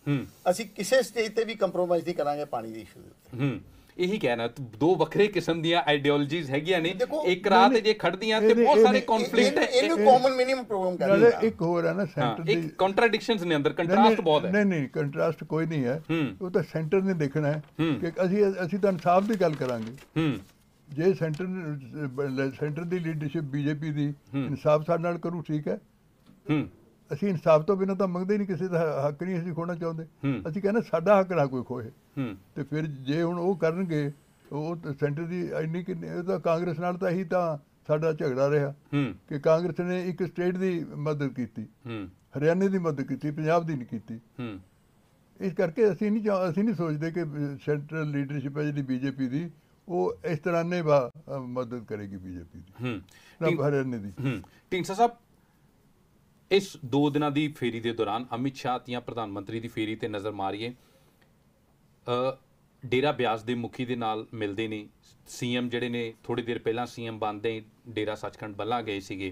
ਅਸੀਂ ਕਿਸੇ ਸਟੇਜ ਤੇ ਵੀ ਕੰਪਰੋਮਾਈਜ਼ ਨਹੀਂ ਕਰਾਂਗੇ ਪਾਣੀ ਦੇ ਇਸ਼ੂ ਦੇ ਉੱਤੇ ਇਹੀ ਕਹਿਣਾ ਦੋ ਵੱਖਰੇ ਕਿਸਮ ਦੀਆਂ ਆਈਡੀਓਲੋਜੀਜ਼ ਹੈਗੀਆਂ ਨੇ ਇੱਕ ਰਾਹ ਤੇ ਜੇ ਖੜਦੀਆਂ ਤੇ ਬਹੁਤ ਸਾਰੇ ਕਨਫਲਿਕਟ ਹੈ ਇਹਨੂੰ ਕਾਮਨ ਮਿਨਿਮ ਪ੍ਰੋਬਲਮ ਕਹਿੰਦੇ ਨੇ ਇੱਕ ਹੋਰ ਹੈ ਨਾ ਸੈਂਟਰ ਦੀ ਇੱਕ ਕੰਟਰਡਿਕਸ਼ਨਸ ਨੇ ਅੰਦਰ ਕੰਟਰਾਸਟ ਬਹੁਤ ਹੈ ਨਹੀਂ ਨਹੀਂ ਕੰਟਰਾਸਟ ਕੋਈ ਨਹੀਂ ਹੈ ਉਹ ਤਾਂ ਸੈਂਟਰ ਨੇ ਦੇਖਣਾ ਹੈ ਕਿ ਅਸੀਂ ਅਸੀਂ ਤਾਂ ਇਨਸਾਫ ਦੀ ਗੱਲ ਕਰਾਂਗੇ ਜੇ ਸੈਂਟਰ ਸੈਂਟਰ ਦੀ ਲੀਡਰਸ਼ਿਪ ਬੀਜੇਪੀ ਦੀ ਇਨਸਾਫ ਸਾਡੇ ਨਾਲ ਕਰੂ ਠੀਕ ਹੈ ਅਸੀਂ ਇਨਸਾਫ ਤੋਂ ਬਿਨਾਂ ਤਾਂ ਮੰਗਦੇ ਨਹੀਂ ਕਿਸੇ ਦਾ ਹੱਕ ਨਹੀਂ ਅਸੀਂ ਖੋਣਾ ਚਾਹੁੰਦੇ ਅਸੀਂ ਕਹਿੰਦੇ ਸਾਡਾ ਹੱਕ ਨਾ ਕੋਈ ਖੋਏ ਤੇ ਫਿਰ ਜੇ ਹੁਣ ਉਹ ਕਰਨਗੇ ਉਹ ਸੈਂਟਰ ਦੀ ਇੰਨੀ ਕਿ ਇਹਦਾ ਕਾਂਗਰਸ ਨਾਲ ਤਾਂ ਹੀ ਤਾਂ ਸਾਡਾ ਝਗੜਾ ਰਿਹਾ ਕਿ ਕਾਂਗਰਸ ਨੇ ਇੱਕ ਸਟੇਟ ਦੀ ਮਦਦ ਕੀਤੀ ਹਰਿਆਣੇ ਦੀ ਮਦਦ ਕੀਤੀ ਪੰਜਾਬ ਦੀ ਨਹੀਂ ਕੀਤੀ ਇਸ ਕਰਕੇ ਅਸੀਂ ਨਹੀਂ ਅਸੀਂ ਨਹੀਂ ਸੋਚਦੇ ਕਿ ਸੈਂਟਰਲ ਲੀਡਰਸ਼ਿਪ ਹੈ ਜਿਹੜੀ ਬੀਜੇਪੀ ਦੀ ਉਹ ਇਸ ਤਰ੍ਹਾਂ ਨੇ ਮਦਦ ਕਰੇਗੀ ਬੀਜੇਪੀ ਦੀ ਹੂੰ ਹਰਿਆਣੇ ਦੀ ਢੀਂਸਾ ਸਾਹਿਬ ਇਸ 2 ਦਿਨਾਂ ਦੀ ਫੇਰੀ ਦੇ ਦੌਰਾਨ ਅਮਿਤ ਸ਼ਾਹ ਤੇ ਪ੍ਰਧਾਨ ਮੰਤਰੀ ਦੀ ਫੇਰੀ ਤੇ ਨਜ਼ਰ ਮਾਰੀਏ ਡੇਰਾ ਬਿਆਸ ਦੇ ਮੁਖੀ ਦੇ ਨਾਲ ਮਿਲਦੇ ਨੇ ਸੀਐਮ ਜਿਹੜੇ ਨੇ ਥੋੜੀ ਦੇਰ ਪਹਿਲਾਂ ਸੀਐਮ ਬੰਦੇ ਡੇਰਾ ਸੱਚਖੰਡ ਬੱਲਾ ਗਏ ਸੀਗੇ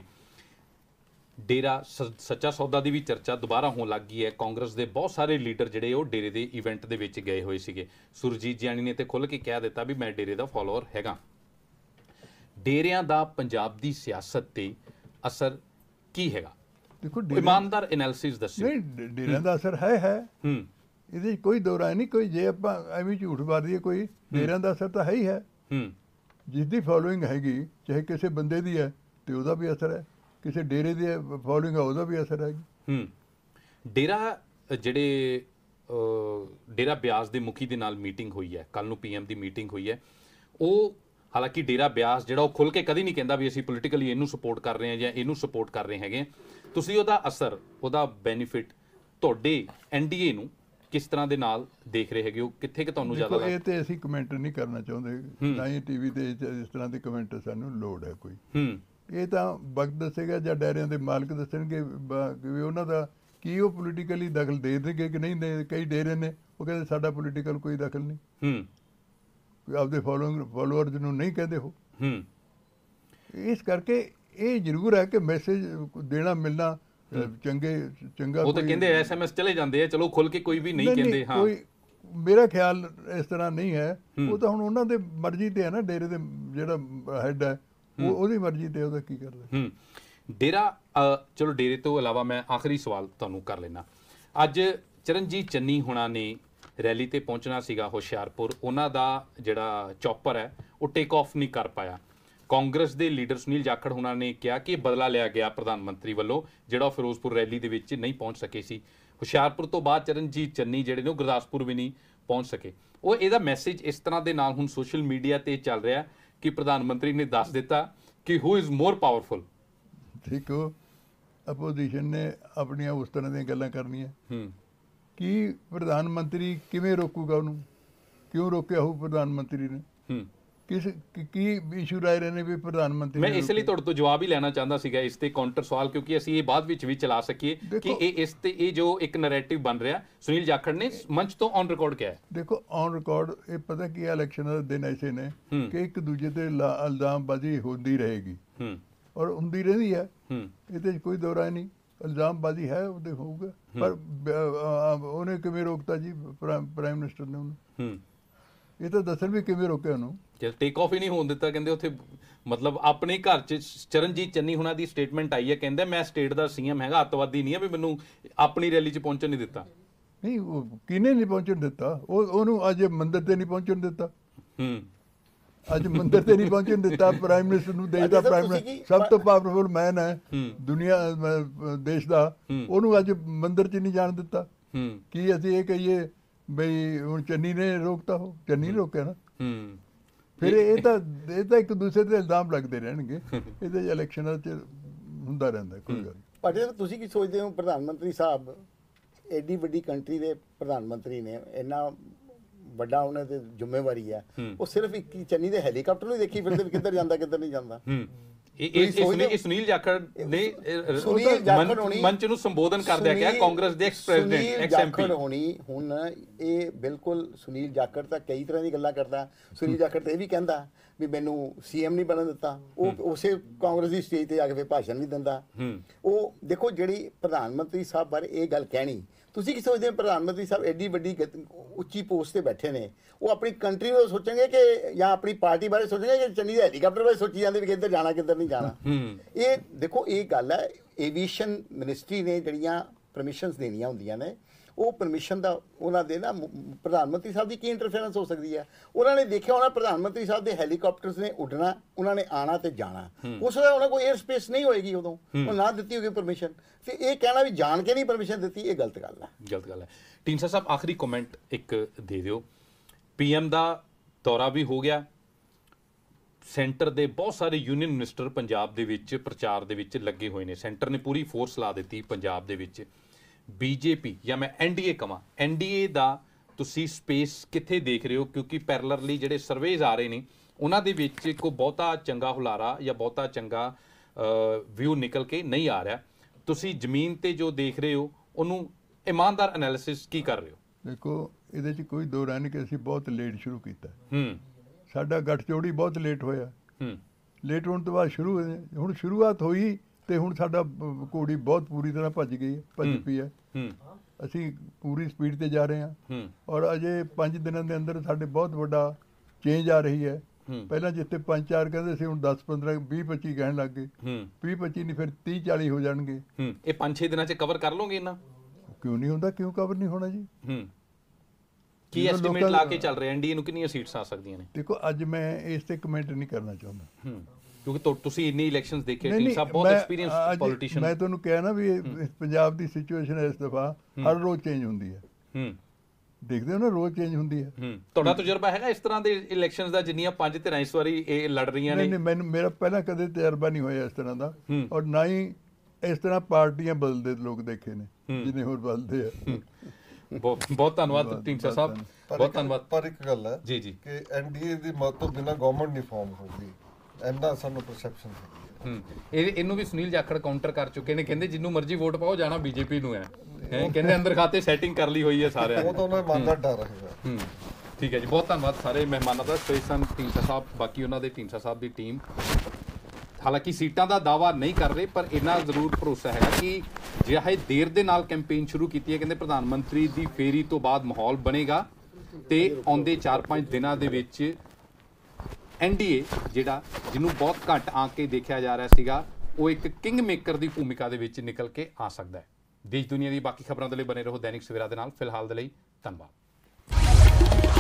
ਡੇਰਾ ਸੱਚਾ ਸੌਦਾ ਦੀ ਵੀ ਚਰਚਾ ਦੁਬਾਰਾ ਹੋਣ ਲੱਗ ਗਈ ਹੈ ਕਾਂਗਰਸ ਦੇ ਬਹੁਤ ਸਾਰੇ ਲੀਡਰ ਜਿਹੜੇ ਉਹ ਡੇਰੇ ਦੇ ਇਵੈਂਟ ਦੇ ਵਿੱਚ ਗਏ ਹੋਏ ਸੀਗੇ ਸੁਰਜੀਤ ਜਿਆਣੀ ਨੇ ਤੇ ਖੁੱਲ ਕੇ ਕਹਿ ਦਿੱਤਾ ਵੀ ਮੈਂ ਡੇਰੇ ਦਾ ਫਾਲੋਅਰ ਹੈਗਾ ਡੇਰਿਆਂ ਦਾ ਪੰਜਾਬ ਦੀ ਸਿਆਸਤ ਤੇ ਅਸਰ ਕੀ ਹੈਗਾ ਦੇਖੋ ਇਮਾਨਦਾਰ ਐਨਾਲਿਸਿਸ ਦੱਸਿਓ ਨਹੀਂ ਡੇਰਿਆਂ ਦਾ ਅਸਰ ਹੈ ਹੈ ਹੂੰ ਇਹਦੇ ਕੋਈ ਦੋਰਾ ਨਹੀਂ ਕੋਈ ਜੇ ਆਪਾਂ ਐਵੇਂ ਝੂਠ ਬਾਰੀਏ ਕੋਈ ਮੇਰਿਆਂ ਦਾ ਅਸਰ ਤਾਂ ਹੈ ਹੀ ਹੈ ਹੂੰ ਜਿਸ ਦੀ ਫਾਲੋਇੰਗ ਹੈਗੀ ਚਾਹੇ ਕਿਸੇ ਬੰਦੇ ਦੀ ਹੈ ਤੇ ਉਹਦਾ ਵੀ ਅਸਰ ਹੈ ਕਿਸੇ ਡੇਰੇ ਦੀ ਫਾਲੋਇੰਗ ਹੈ ਉਹਦਾ ਵੀ ਅਸਰ ਹੈ ਹੂੰ ਡੇਰਾ ਜਿਹੜੇ ਡੇਰਾ ਬਿਆਸ ਦੇ ਮੁਖੀ ਦੇ ਨਾਲ ਮੀਟਿੰਗ ਹੋਈ ਹੈ ਕੱਲ ਨੂੰ ਪੀਐਮ ਦੀ ਮੀਟਿੰਗ ਹੋਈ ਹੈ ਉਹ ਹਾਲਾਂਕਿ ਡੇਰਾ ਬਿਆਸ ਜਿਹੜਾ ਉਹ ਖੁੱਲ ਕੇ ਕਦੀ ਨਹੀਂ ਕਹਿੰਦਾ ਵੀ ਅਸੀਂ ਪੋਲੀਟੀਕਲੀ ਇਹਨੂੰ ਸਪੋਰਟ ਕਰ ਰਹੇ ਹਾਂ ਜਾਂ ਇਹਨੂੰ ਸਪੋਰਟ ਕਰ ਰਹੇ ਹੈਗੇ ਤੁਸੀਂ ਉਹਦਾ ਅਸਰ ਉਹਦਾ ਬੈਨੀਫਿਟ ਤੁਹਾਡੇ ਐਨਡੀਏ ਨੂੰ ਕਿਸ ਤਰ੍ਹਾਂ ਦੇ ਨਾਲ ਦੇਖ ਰਹੇ ਹੈਗੇ ਹੋ ਕਿੱਥੇ ਕਿ ਤੁਹਾਨੂੰ ਜ਼ਿਆਦਾ ਲੱਗਦਾ ਇਹ ਤੇ ਅਸੀਂ ਕਮੈਂਟ ਨਹੀਂ ਕਰਨਾ ਚਾਹੁੰਦੇ ਨਾ ਹੀ ਟੀਵੀ ਤੇ ਇਸ ਤਰ੍ਹਾਂ ਦੇ ਕਮੈਂਟ ਸਾਨੂੰ ਲੋੜ ਹੈ ਕੋਈ ਹੂੰ ਇਹ ਤਾਂ ਵਕਤ ਦੱਸੇਗਾ ਜਾਂ ਡੈਰਿਆਂ ਦੇ ਮਾਲਕ ਦੱਸਣਗੇ ਕਿ ਉਹਨਾਂ ਦਾ ਕੀ ਉਹ ਪੋਲੀਟੀਕਲੀ ਦਖਲ ਦੇ ਦੇਣਗੇ ਕਿ ਨਹੀਂ ਦੇ ਕਈ ਡੇਰੇ ਨੇ ਉਹ ਕਹਿੰਦੇ ਸਾਡਾ ਪੋਲੀਟੀਕਲ ਕੋਈ ਦਖਲ ਨਹੀਂ ਹੂੰ ਕੋਈ ਆਪਦੇ ਫਾਲੋਇੰਗ ਫਾਲੋਅਰਸ ਨੂੰ ਨਹੀਂ ਕਹਿੰਦੇ ਹੋ ਹੂੰ ਇਸ ਕਰਕੇ ਇਹ ਜ਼ਰੂਰ ਹੈ ਕਿ ਮੈਸੇਜ ਦੇਣਾ ਮਿਲਣਾ ਚੰਗੇ ਚੰਗਾ ਉਹ ਤਾਂ ਕਹਿੰਦੇ ਐਸਐਮਐਸ ਚਲੇ ਜਾਂਦੇ ਆ ਚਲੋ ਖੁੱਲ ਕੇ ਕੋਈ ਵੀ ਨਹੀਂ ਕਹਿੰਦੇ ਹਾਂ ਕੋਈ ਮੇਰਾ ਖਿਆਲ ਇਸ ਤਰ੍ਹਾਂ ਨਹੀਂ ਹੈ ਉਹ ਤਾਂ ਹੁਣ ਉਹਨਾਂ ਦੇ ਮਰਜ਼ੀ ਤੇ ਹੈ ਨਾ ਡੇਰੇ ਦੇ ਜਿਹੜਾ ਹੈੱਡ ਹੈ ਉਹ ਉਹਦੀ ਮਰਜ਼ੀ ਤੇ ਉਹਦਾ ਕੀ ਕਰਦਾ ਹੂੰ ਡੇਰਾ ਚਲੋ ਡੇਰੇ ਤੋਂ ਇਲਾਵਾ ਮੈਂ ਆਖਰੀ ਸਵਾਲ ਤੁਹਾਨੂੰ ਕਰ ਲੈਣਾ ਅੱਜ ਚਰਨਜੀਤ ਚੰਨੀ ਹੁਣਾ ਨੇ ਰੈਲੀ ਤੇ ਪਹੁੰਚਣਾ ਸੀਗਾ ਹੁਸ਼ਿਆਰਪੁਰ ਉਹਨਾਂ ਦਾ ਜਿਹੜਾ ਚੌਪਰ ਹੈ ਉਹ ਟੇਕ ਆਫ ਨਹੀਂ ਕਰ ਪਾਇਆ ਕਾਂਗਰਸ ਦੇ ਲੀਡਰ ਸੁਨੀਲ ਜਾਖੜ ਹੁਣਾਂ ਨੇ ਕਿਹਾ ਕਿ ਬਦਲਾ ਲਿਆ ਗਿਆ ਪ੍ਰਧਾਨ ਮੰਤਰੀ ਵੱਲੋਂ ਜਿਹੜਾ ਫਿਰੋਜ਼ਪੁਰ ਰੈਲੀ ਦੇ ਵਿੱਚ ਨਹੀਂ ਪਹੁੰਚ ਸਕੇ ਸੀ ਹੁਸ਼ਿਆਰਪੁਰ ਤੋਂ ਬਾਅਦ ਚਰਨਜੀਤ ਚੰਨੀ ਜਿਹੜੇ ਨੇ ਉਹ ਗੁਰਦਾਸਪੁਰ ਵੀ ਨਹੀਂ ਪਹੁੰਚ ਸਕੇ ਉਹ ਇਹਦਾ ਮੈਸੇਜ ਇਸ ਤਰ੍ਹਾਂ ਦੇ ਨਾਲ ਹੁਣ ਸੋਸ਼ਲ ਮੀਡੀਆ ਤੇ ਚੱਲ ਰਿਹਾ ਕਿ ਪ੍ਰਧਾਨ ਮੰਤਰੀ ਨੇ ਦੱਸ ਦਿੱਤਾ ਕਿ ਹੂ ਇਜ਼ ਮੋਰ ਪਾਵਰਫੁਲ ਠੀਕ ਹੋ ਨੇ ਆਪਣੀਆਂ ਉਸ ਤਰ੍ਹਾਂ ਦੀਆਂ ਗੱਲਾਂ ਕਰਨੀਆਂ ਹੂੰ ਕਿ ਪ੍ਰਧਾਨ ਮੰਤਰੀ ਕਿਵੇਂ ਰੋਕੂਗਾ ਉਹਨੂੰ ਕਿਉਂ ਰੋਕਿਆ ਹੋ ਪ੍ਰਧਾਨ ਮੰਤਰੀ ਨੇ ਹੂੰ ਕਿਸ ਕੀ ਇਸ਼ੂ ਰਾਇ ਰਹੇ ਨੇ ਵੀ ਪ੍ਰਧਾਨ ਮੰਤਰੀ ਮੈਂ ਇਸ ਲਈ ਤੁਹਾਡੇ ਤੋਂ ਜਵਾਬ ਹੀ ਲੈਣਾ ਚਾਹੁੰਦਾ ਸੀਗਾ ਇਸ ਤੇ ਕਾਊਂਟਰ ਸਵਾਲ ਕਿਉਂਕਿ ਅਸੀਂ ਇਹ ਬਾਅਦ ਵਿੱਚ ਵੀ ਚਲਾ ਸਕੀਏ ਕਿ ਇਹ ਇਸ ਤੇ ਇਹ ਜੋ ਇੱਕ ਨੈਰੇਟਿਵ ਬਣ ਰਿਹਾ ਸੁਨੀਲ ਜਾਖੜ ਨੇ ਮੰਚ ਤੋਂ ਔਨ ਰਿਕਾਰਡ ਕਿਹਾ ਦੇਖੋ ਔਨ ਰਿਕਾਰਡ ਇਹ ਪਤਾ ਕੀ ਹੈ ਇਲੈਕਸ਼ਨ ਦੇ ਦਿਨ ਐਸੇ ਨੇ ਕਿ ਇੱਕ ਦੂਜੇ ਤੇ ਇਲਜ਼ਾਮਬਾਜ਼ੀ ਹੁੰਦੀ ਰਹੇਗੀ ਹੂੰ ਔਰ ਹੁੰਦੀ ਰਹਿੰਦੀ ਹੈ ਹੂੰ ਇਹਦੇ ਵਿੱਚ ਕੋਈ ਦੋਰਾ ਨਹੀਂ ਇਲਜ਼ਾਮਬਾਜ਼ੀ ਹੈ ਉਹ ਤੇ ਹੋਊਗਾ ਪਰ ਉਹਨੇ ਕਿਵੇਂ ਰੋਕਤਾ ਜੀ ਪ੍ਰਾਈਮ ਮਿਨਿਸਟਰ ਨੇ ਉਹਨੂੰ ਹੂੰ ਇਹ ਤਾਂ ਦੱਸਣ ਵੀ ਕਿਵੇਂ ਰੋਕਿਆ ਉਹਨੂੰ ਟੇਕ ਆਫ ਹੀ ਨਹੀਂ ਹੋਣ ਦਿੱਤਾ ਕਹਿੰਦੇ ਉੱਥੇ ਮਤਲਬ ਆਪਣੇ ਘਰ 'ਚ ਚਰਨਜੀਤ ਚੰਨੀ ਹੁਣਾਂ ਦੀ ਸਟੇਟਮੈਂਟ ਆਈ ਹੈ ਕਹਿੰਦੇ ਮੈਂ ਸਟੇਟ ਦਾ ਸੀਐਮ ਹੈਗਾ ਅੱਤਵਾਦੀ ਨਹੀਂ ਹੈ ਵੀ ਮੈਨੂੰ ਆਪਣੀ ਰੈਲੀ 'ਚ ਪਹੁੰਚਣ ਨਹੀਂ ਦਿੱਤਾ ਨਹੀਂ ਉਹ ਕਿਨੇ ਨਹੀਂ ਪਹੁੰਚਣ ਦਿੱਤਾ ਉਹ ਉਹਨੂੰ ਅੱਜ ਮੰਦਿਰ ਤੇ ਨਹੀਂ ਪਹੁੰਚਣ ਦਿੱਤਾ ਹੂੰ ਅੱਜ ਮੰਦਿਰ ਤੇ ਨਹੀਂ ਪਹੁੰਚਣ ਦਿੱਤਾ ਪ੍ਰਾਈਮ ਮਿਨਿਸਟਰ ਨੂੰ ਦੇਸ਼ ਦਾ ਪ੍ਰਾਈਮ ਸਭ ਤੋਂ ਪਾਵਰਫੁਲ ਮੈਨ ਹੈ ਦੁਨੀਆ ਦੇਸ਼ ਦਾ ਉਹਨੂੰ ਅੱਜ ਮੰਦਿਰ 'ਚ ਨਹੀਂ ਜਾਣ ਦਿੱਤਾ ਹੂੰ ਕੀ ਅਸੀਂ ਇਹ ਕਹੀਏ ਬਈ ਹੁਣ ਚੰਨੀ ਨੇ ਰੋਕਤਾ ਹੋ ਚੰਨੀ ਰੋਕਿਆ ਨਾ ਹੂੰ ਫਿਰ ਇਹ ਤਾਂ ਇਹ ਤਾਂ ਇੱਕ ਦੂਸਰੇ ਤੇ ਇਲਜ਼ਾਮ ਲੱਗਦੇ ਰਹਿਣਗੇ ਇਹਦੇ ਇਲੈਕਸ਼ਨਾਂ 'ਚ ਹੁੰਦਾ ਰਹਿੰਦਾ ਕੋਈ ਗੱਲ ਭਾਜੀ ਤੁਸੀਂ ਕੀ ਸੋਚਦੇ ਹੋ ਪ੍ਰਧਾਨ ਮੰਤਰੀ ਸਾਹਿਬ ਐਡੀ ਵੱਡੀ ਕੰਟਰੀ ਦੇ ਪ੍ਰਧਾਨ ਮੰਤਰੀ ਨੇ ਇੰਨਾ ਵੱਡਾ ਉਹਨਾਂ ਤੇ ਜ਼ਿੰਮੇਵਾਰੀ ਹੈ ਉਹ ਸਿਰਫ ਇੱਕ ਚੰਨੀ ਦੇ ਹੈਲੀਕਾਪਟਰ ਨੂੰ ਦੇਖੀ ਫਿਰਦੇ ਕਿੱਧਰ ਜਾਂਦਾ ਕਿੱਧਰ ਨਹੀਂ ਜਾਂਦਾ ਇਹ ਇਹ ਸੁਨੀਲ ਜਾਖੜ ਨੇ ਸੁਨੀਲ ਮੰਚ ਨੂੰ ਸੰਬੋਧਨ ਕਰਦਿਆ ਕਿਹਾ ਕਾਂਗਰਸ ਦੇ ਐਕਸ ਪ੍ਰੈਜ਼ੀਡੈਂਟ ਐਕਸ ਐਮਪੀ ਹੋਣੀ ਹੁਣ ਇਹ ਬਿਲਕੁਲ ਸੁਨੀਲ ਜਾਖੜ ਤਾਂ ਕਈ ਤਰ੍ਹਾਂ ਦੀ ਗੱਲਾਂ ਕਰਦਾ ਸੁਨੀਲ ਜਾਖੜ ਤੇ ਇਹ ਵੀ ਕਹਿੰਦਾ ਵੀ ਮੈਨੂੰ ਸੀਐਮ ਨਹੀਂ ਬਣਨ ਦਿੱਤਾ ਉਹ ਉਸੇ ਕਾਂਗਰਸ ਦੀ ਸਟੇਜ ਤੇ ਆ ਕੇ ਫੇ ਭਾਸ਼ਣ ਵੀ ਦਿੰਦਾ ਉਹ ਦੇਖੋ ਜਿਹੜੀ ਪ੍ਰਧਾਨ ਮੰਤਰੀ ਸਾਹਿਬ ਬਾਰੇ ਇਹ ਗੱਲ ਕਹਿਣੀ ਤੁਸੀਂ ਕੀ ਸੋਚਦੇ ਹੋ ਪ੍ਰਧਾਨ ਮੰਤਰੀ ਸਾਹਿਬ ਐਡੀ ਵੱਡੀ ਉੱਚੀ ਪੋਸਟ ਤੇ ਬੈਠੇ ਨੇ ਉਹ ਆਪਣੀ ਕੰਟਰੀ ਬਾਰੇ ਸੋਚਣਗੇ ਕਿ ਜਾਂ ਆਪਣੀ ਪਾਰਟੀ ਬਾਰੇ ਸੋਚਣਗੇ ਕਿ ਚੰਨੀ ਦਾ ਹੈਲੀਕਾਪਟਰ ਬਾਰੇ ਸੋਚੀ ਜਾਂਦੇ ਵੀ ਕਿੱਧਰ ਜਾਣਾ ਕਿੱਧਰ ਨਹੀਂ ਜਾਣਾ ਇਹ ਦੇਖੋ ਇਹ ਗੱਲ ਹੈ ਏਵੀਏਸ਼ਨ ਮਿਨਿਸਟਰੀ ਨੇ ਜਿਹੜੀਆਂ ਪਰਮਿਸ਼ਨਸ ਦੇਣੀਆਂ ਹੁੰਦੀਆਂ ਨੇ ਉਹ ਪਰਮਿਸ਼ਨ ਦਾ ਉਹਨਾਂ ਦੇ ਨਾ ਪ੍ਰਧਾਨ ਮੰਤਰੀ ਸਾਹਿਬ ਦੀ ਕੀ ਇੰਟਰਫੇਰੈਂਸ ਹੋ ਸਕਦੀ ਹੈ ਉਹਨਾਂ ਨੇ ਦੇਖਿਆ ਹੋਣਾ ਪ੍ਰਧਾਨ ਮੰਤਰੀ ਸਾਹਿਬ ਦੇ ਹੈਲੀਕਾਪਟਰਸ ਨੇ ਉੱਡਣਾ ਉਹਨਾਂ ਨੇ ਆਣਾ ਤੇ ਜਾਣਾ ਉਸ ਦਾ ਉਹਨਾਂ ਕੋਈ 에ਅਰ ਸਪੇਸ ਨਹੀਂ ਹੋਏਗੀ ਉਦੋਂ ਉਹ ਨਾ ਦਿੱਤੀ ਹੋਗੀ ਪਰਮਿਸ਼ਨ ਤੇ ਇਹ ਕਹਿਣਾ ਵੀ ਜਾਣ ਕੇ ਨਹੀਂ ਪਰਮਿਸ਼ਨ ਦਿੱਤੀ ਇਹ ਗਲਤ ਗੱਲ ਹੈ ਗਲਤ ਗੱਲ ਹੈ ਟੀਨਸਰ ਸਾਹਿਬ ਆਖਰੀ ਕਮੈਂਟ ਇੱਕ ਦੇ ਦਿਓ ਪੀਐਮ ਦਾ ਦੌਰਾ ਵੀ ਹੋ ਗਿਆ ਸੈਂਟਰ ਦੇ ਬਹੁਤ ਸਾਰੇ ਯੂਨੀਅਨ ਮਿਨਿਸਟਰ ਪੰਜਾਬ ਦੇ ਵਿੱਚ ਪ੍ਰਚਾਰ ਦੇ ਵਿੱਚ ਲੱਗੇ ਹੋਏ ਨੇ ਸੈਂਟਰ ਨੇ ਪੂਰੀ ਫੋਰਸ ਲਾ ਦਿੱਤੀ ਪੰਜਾਬ ਦੇ ਵਿੱਚ ਬੀਜੇਪੀ ਜਾਂ ਮੈਂ ਐਨਡੀਏ ਕਵਾਂ ਐਨਡੀਏ ਦਾ ਤੁਸੀਂ ਸਪੇਸ ਕਿੱਥੇ ਦੇਖ ਰਹੇ ਹੋ ਕਿਉਂਕਿ ਪੈਰਲਰਲੀ ਜਿਹੜੇ ਸਰਵੇਜ਼ ਆ ਰਹੇ ਨੇ ਉਹਨਾਂ ਦੇ ਵਿੱਚ ਕੋ ਬਹੁਤਾ ਚੰਗਾ ਹੁਲਾਰਾ ਜਾਂ ਬਹੁਤਾ ਚੰਗਾ ਵਿਊ ਨਿਕਲ ਕੇ ਨਹੀਂ ਆ ਰਿਹਾ ਤੁਸੀਂ ਜ਼ਮੀਨ ਤੇ ਜੋ ਦੇਖ ਰਹੇ ਹੋ ਉਹਨੂੰ ਇਮਾਨਦਾਰ ਐਨਾਲਿਸਿਸ ਕੀ ਕਰ ਰਹੇ ਹੋ ਦੇਖੋ ਇਹਦੇ 'ਚ ਕੋਈ ਦੋ ਨਹੀਂ ਕਿ ਅਸੀਂ ਬਹੁਤ ਲੇਟ ਸ਼ੁਰੂ ਕੀਤਾ ਹੂੰ ਸਾਡਾ ਗੱਠਜੋੜੀ ਬਹੁਤ ਲੇਟ ਹੋਇਆ ਹੂੰ ਲੇਟ ਹੋਣ ਤੋਂ ਬਾਅਦ ਸ਼ੁਰੂ ਹੁਣ ਸ਼ੁਰੂਆਤ ਹੋਈ ਤੇ ਹੁਣ ਸਾਡਾ ਕੋੜੀ ਬਹੁਤ ਪੂਰੀ ਤਰ੍ਹਾਂ ਭੱਜ ਗਈ ਹੈ ਭੱਜ ਪਈ ਹੈ ਅਸੀਂ ਪੂਰੀ ਸਪੀਡ ਤੇ ਜਾ ਰਹੇ ਹਾਂ ਔਰ ਅਜੇ 5 ਦਿਨਾਂ ਦੇ ਅੰਦਰ ਸਾਡੇ ਬਹੁਤ ਵੱਡਾ ਚੇਂਜ ਆ ਰਹੀ ਹੈ ਪਹਿਲਾਂ ਜਿੱਥੇ 5-4 ਕਹਿੰਦੇ ਸੀ ਹੁਣ 10 15 20 25 ਕਹਿਣ ਲੱਗ ਗਏ 20 25 ਨਹੀਂ ਫਿਰ 30 40 ਹੋ ਜਾਣਗੇ ਇਹ 5-6 ਦਿਨਾਂ 'ਚ ਕਵਰ ਕਰ ਲੋਗੇ ਇਹਨਾਂ ਕਿਉਂ ਨਹੀਂ ਹੁੰਦਾ ਕਿਉਂ ਕਵਰ ਨਹੀਂ ਹੋਣਾ ਜੀ ਕੀ ਐਸਟੀਮੇਟ ਲਾ ਕੇ ਚੱਲ ਰਹੇ ਐਨਡੀ ਨੂੰ ਕਿੰਨੀਆਂ ਸੀਟਸ ਆ ਸਕਦੀਆਂ ਨੇ ਦੇਖੋ ਅੱਜ ਮੈਂ ਇਸ ਤੇ ਕਮੈਂਟ ਨਹੀਂ ਕਰਨਾ ਚਾਹੁੰਦਾ ਕਿਉਂਕਿ ਤੁਸੀਂ ਇੰਨੀ ਇਲੈਕਸ਼ਨਸ ਦੇਖੇ ਨਹੀਂ, ਸਭ ਬਹੁਤ ਐਕਸਪੀਰੀਅੰਸ ਪੋਲੀਟੀਸ਼ੀਅਨ ਮੈਂ ਤੁਹਾਨੂੰ ਕਹਿਆ ਨਾ ਵੀ ਪੰਜਾਬ ਦੀ ਸਿਚੁਏਸ਼ਨ ਇਸ ਦਫਾ ਹਰ ਰੋਜ਼ ਚੇਂਜ ਹੁੰਦੀ ਹੈ ਹੂੰ ਦੇਖਦੇ ਹੋ ਨਾ ਰੋਜ਼ ਚੇਂਜ ਹੁੰਦੀ ਹੈ ਹੂੰ ਤੁਹਾਡਾ ਤਜਰਬਾ ਹੈਗਾ ਇਸ ਤਰ੍ਹਾਂ ਦੇ ਇਲੈਕਸ਼ਨਸ ਦਾ ਜਿੰਨੀਆਂ ਪੰਜ ਧਿਰਾਂ ਇਸ ਵਾਰੀ ਇਹ ਲੜ ਰਹੀਆਂ ਨੇ ਨਹੀਂ ਮੈਨੂੰ ਮੇਰਾ ਪਹਿਲਾਂ ਕਦੇ ਤਜਰਬਾ ਨਹੀਂ ਹੋਇਆ ਇਸ ਤਰ੍ਹਾਂ ਦਾ ਔਰ ਨਾ ਹੀ ਇਸ ਤਰ੍ਹਾਂ ਪਾਰਟੀਆਂ ਬਦਲਦੇ ਲੋਕ ਦੇਖੇ ਨੇ ਜਿਨੇ ਹੋਰ ਬਦਲਦੇ ਆ ਬਹੁਤ ਬਹੁਤ ਧੰਨਵਾਦ ਟੀਮ ਸਾਹਿਬ ਬਹੁਤ ਧੰਨਵਾਦ ਪਰ ਇੱਕ ਗੱਲ ਹੈ ਜੀ ਜੀ ਕਿ ਐਨਡੀਏ ਦੀ ਮਤ ਤੋਂ ਬਿਨਾ ਗਵਰਨਮੈਂਟ ਨਹੀਂ ਫਾਰਮ ਹੁੰਦੀ ਐਂਦਾ ਸਾਨੂੰ ਪਰਸੈਪਸ਼ਨ ਹੂੰ ਇਹ ਇਹਨੂੰ ਵੀ ਸੁਨੀਲ ਜਾਖੜ ਕਾਊਂਟਰ ਕਰ ਚੁੱਕੇ ਨੇ ਕਹਿੰਦੇ ਜਿੰਨੂੰ ਮਰਜ਼ੀ ਵੋਟ ਪਾਓ ਜਾਣਾ ਬੀਜੇਪੀ ਨੂੰ ਹੈ ਹੈ ਕਹਿੰਦੇ ਅੰਦਰ ਖਾਤੇ ਸੈਟਿੰਗ ਕਰ ਲਈ ਹੋਈ ਹੈ ਸਾਰਿਆਂ ਉਹ ਤਾਂ ਉਹਨਾਂ ਮਨ ਦਾ ਡਰ ਹੈ ਹੂੰ ਠੀਕ ਹੈ ਜੀ ਬਹੁਤ ਧੰਨਵਾਦ ਸਾਰੇ ਮਹਿਮਾਨਾਂ ਦਾ ਸਪੇਸ ਸਨ ਢੀਂਸਾ ਸਾਹਿਬ ਬਾਕੀ ਉਹਨਾਂ ਦੇ ਢੀਂਸਾ ਸਾਹਿਬ ਦੀ ਟੀਮ ਹਾਲਾਂਕਿ ਸੀਟਾਂ ਦਾ ਦਾਵਾ ਨਹੀਂ ਕਰ ਰਹੇ ਪਰ ਇਹਨਾਂ ਜ਼ਰੂਰ ਭਰੋਸਾ ਹੈਗਾ ਕਿ ਇਹ ਦੇਰ ਦੇ ਨਾਲ ਕੈਂਪੇਨ ਸ਼ੁਰੂ ਕੀਤੀ ਹੈ ਕਹਿੰਦੇ ਪ੍ਰਧਾਨ ਮੰਤਰੀ ਦੀ ਫੇਰੀ ਤੋਂ ਬਾਅਦ ਮਾਹੌਲ ਬਣੇਗਾ ਤੇ ਆਉਂਦੇ 4-5 ਦਿਨਾਂ ਦੇ ਵਿੱਚ ਐਨਡੀਏ ਜਿਹੜਾ ਜਿਹਨੂੰ ਬਹੁਤ ਘੱਟ ਆਂਕ ਕੇ ਦੇਖਿਆ ਜਾ ਰਿਹਾ ਸੀਗਾ ਉਹ ਇੱਕ ਕਿੰਗ ਮੇਕਰ ਦੀ ਭੂਮਿਕਾ ਦੇ ਵਿੱਚ ਨਿਕਲ ਕੇ ਆ ਸਕਦਾ ਹੈ ਦੇਸ਼ ਦੁਨੀਆ ਦੀ ਬਾਕੀ ਖਬਰਾਂ ਦੇ ਲਈ ਬਨੇ ਰਹੋ ਦੈਨਿਕ ਸਵੇਰਾ ਦੇ ਨਾਲ ਫਿਲਹਾਲ ਦੇ ਲਈ ਧੰਨਵਾਦ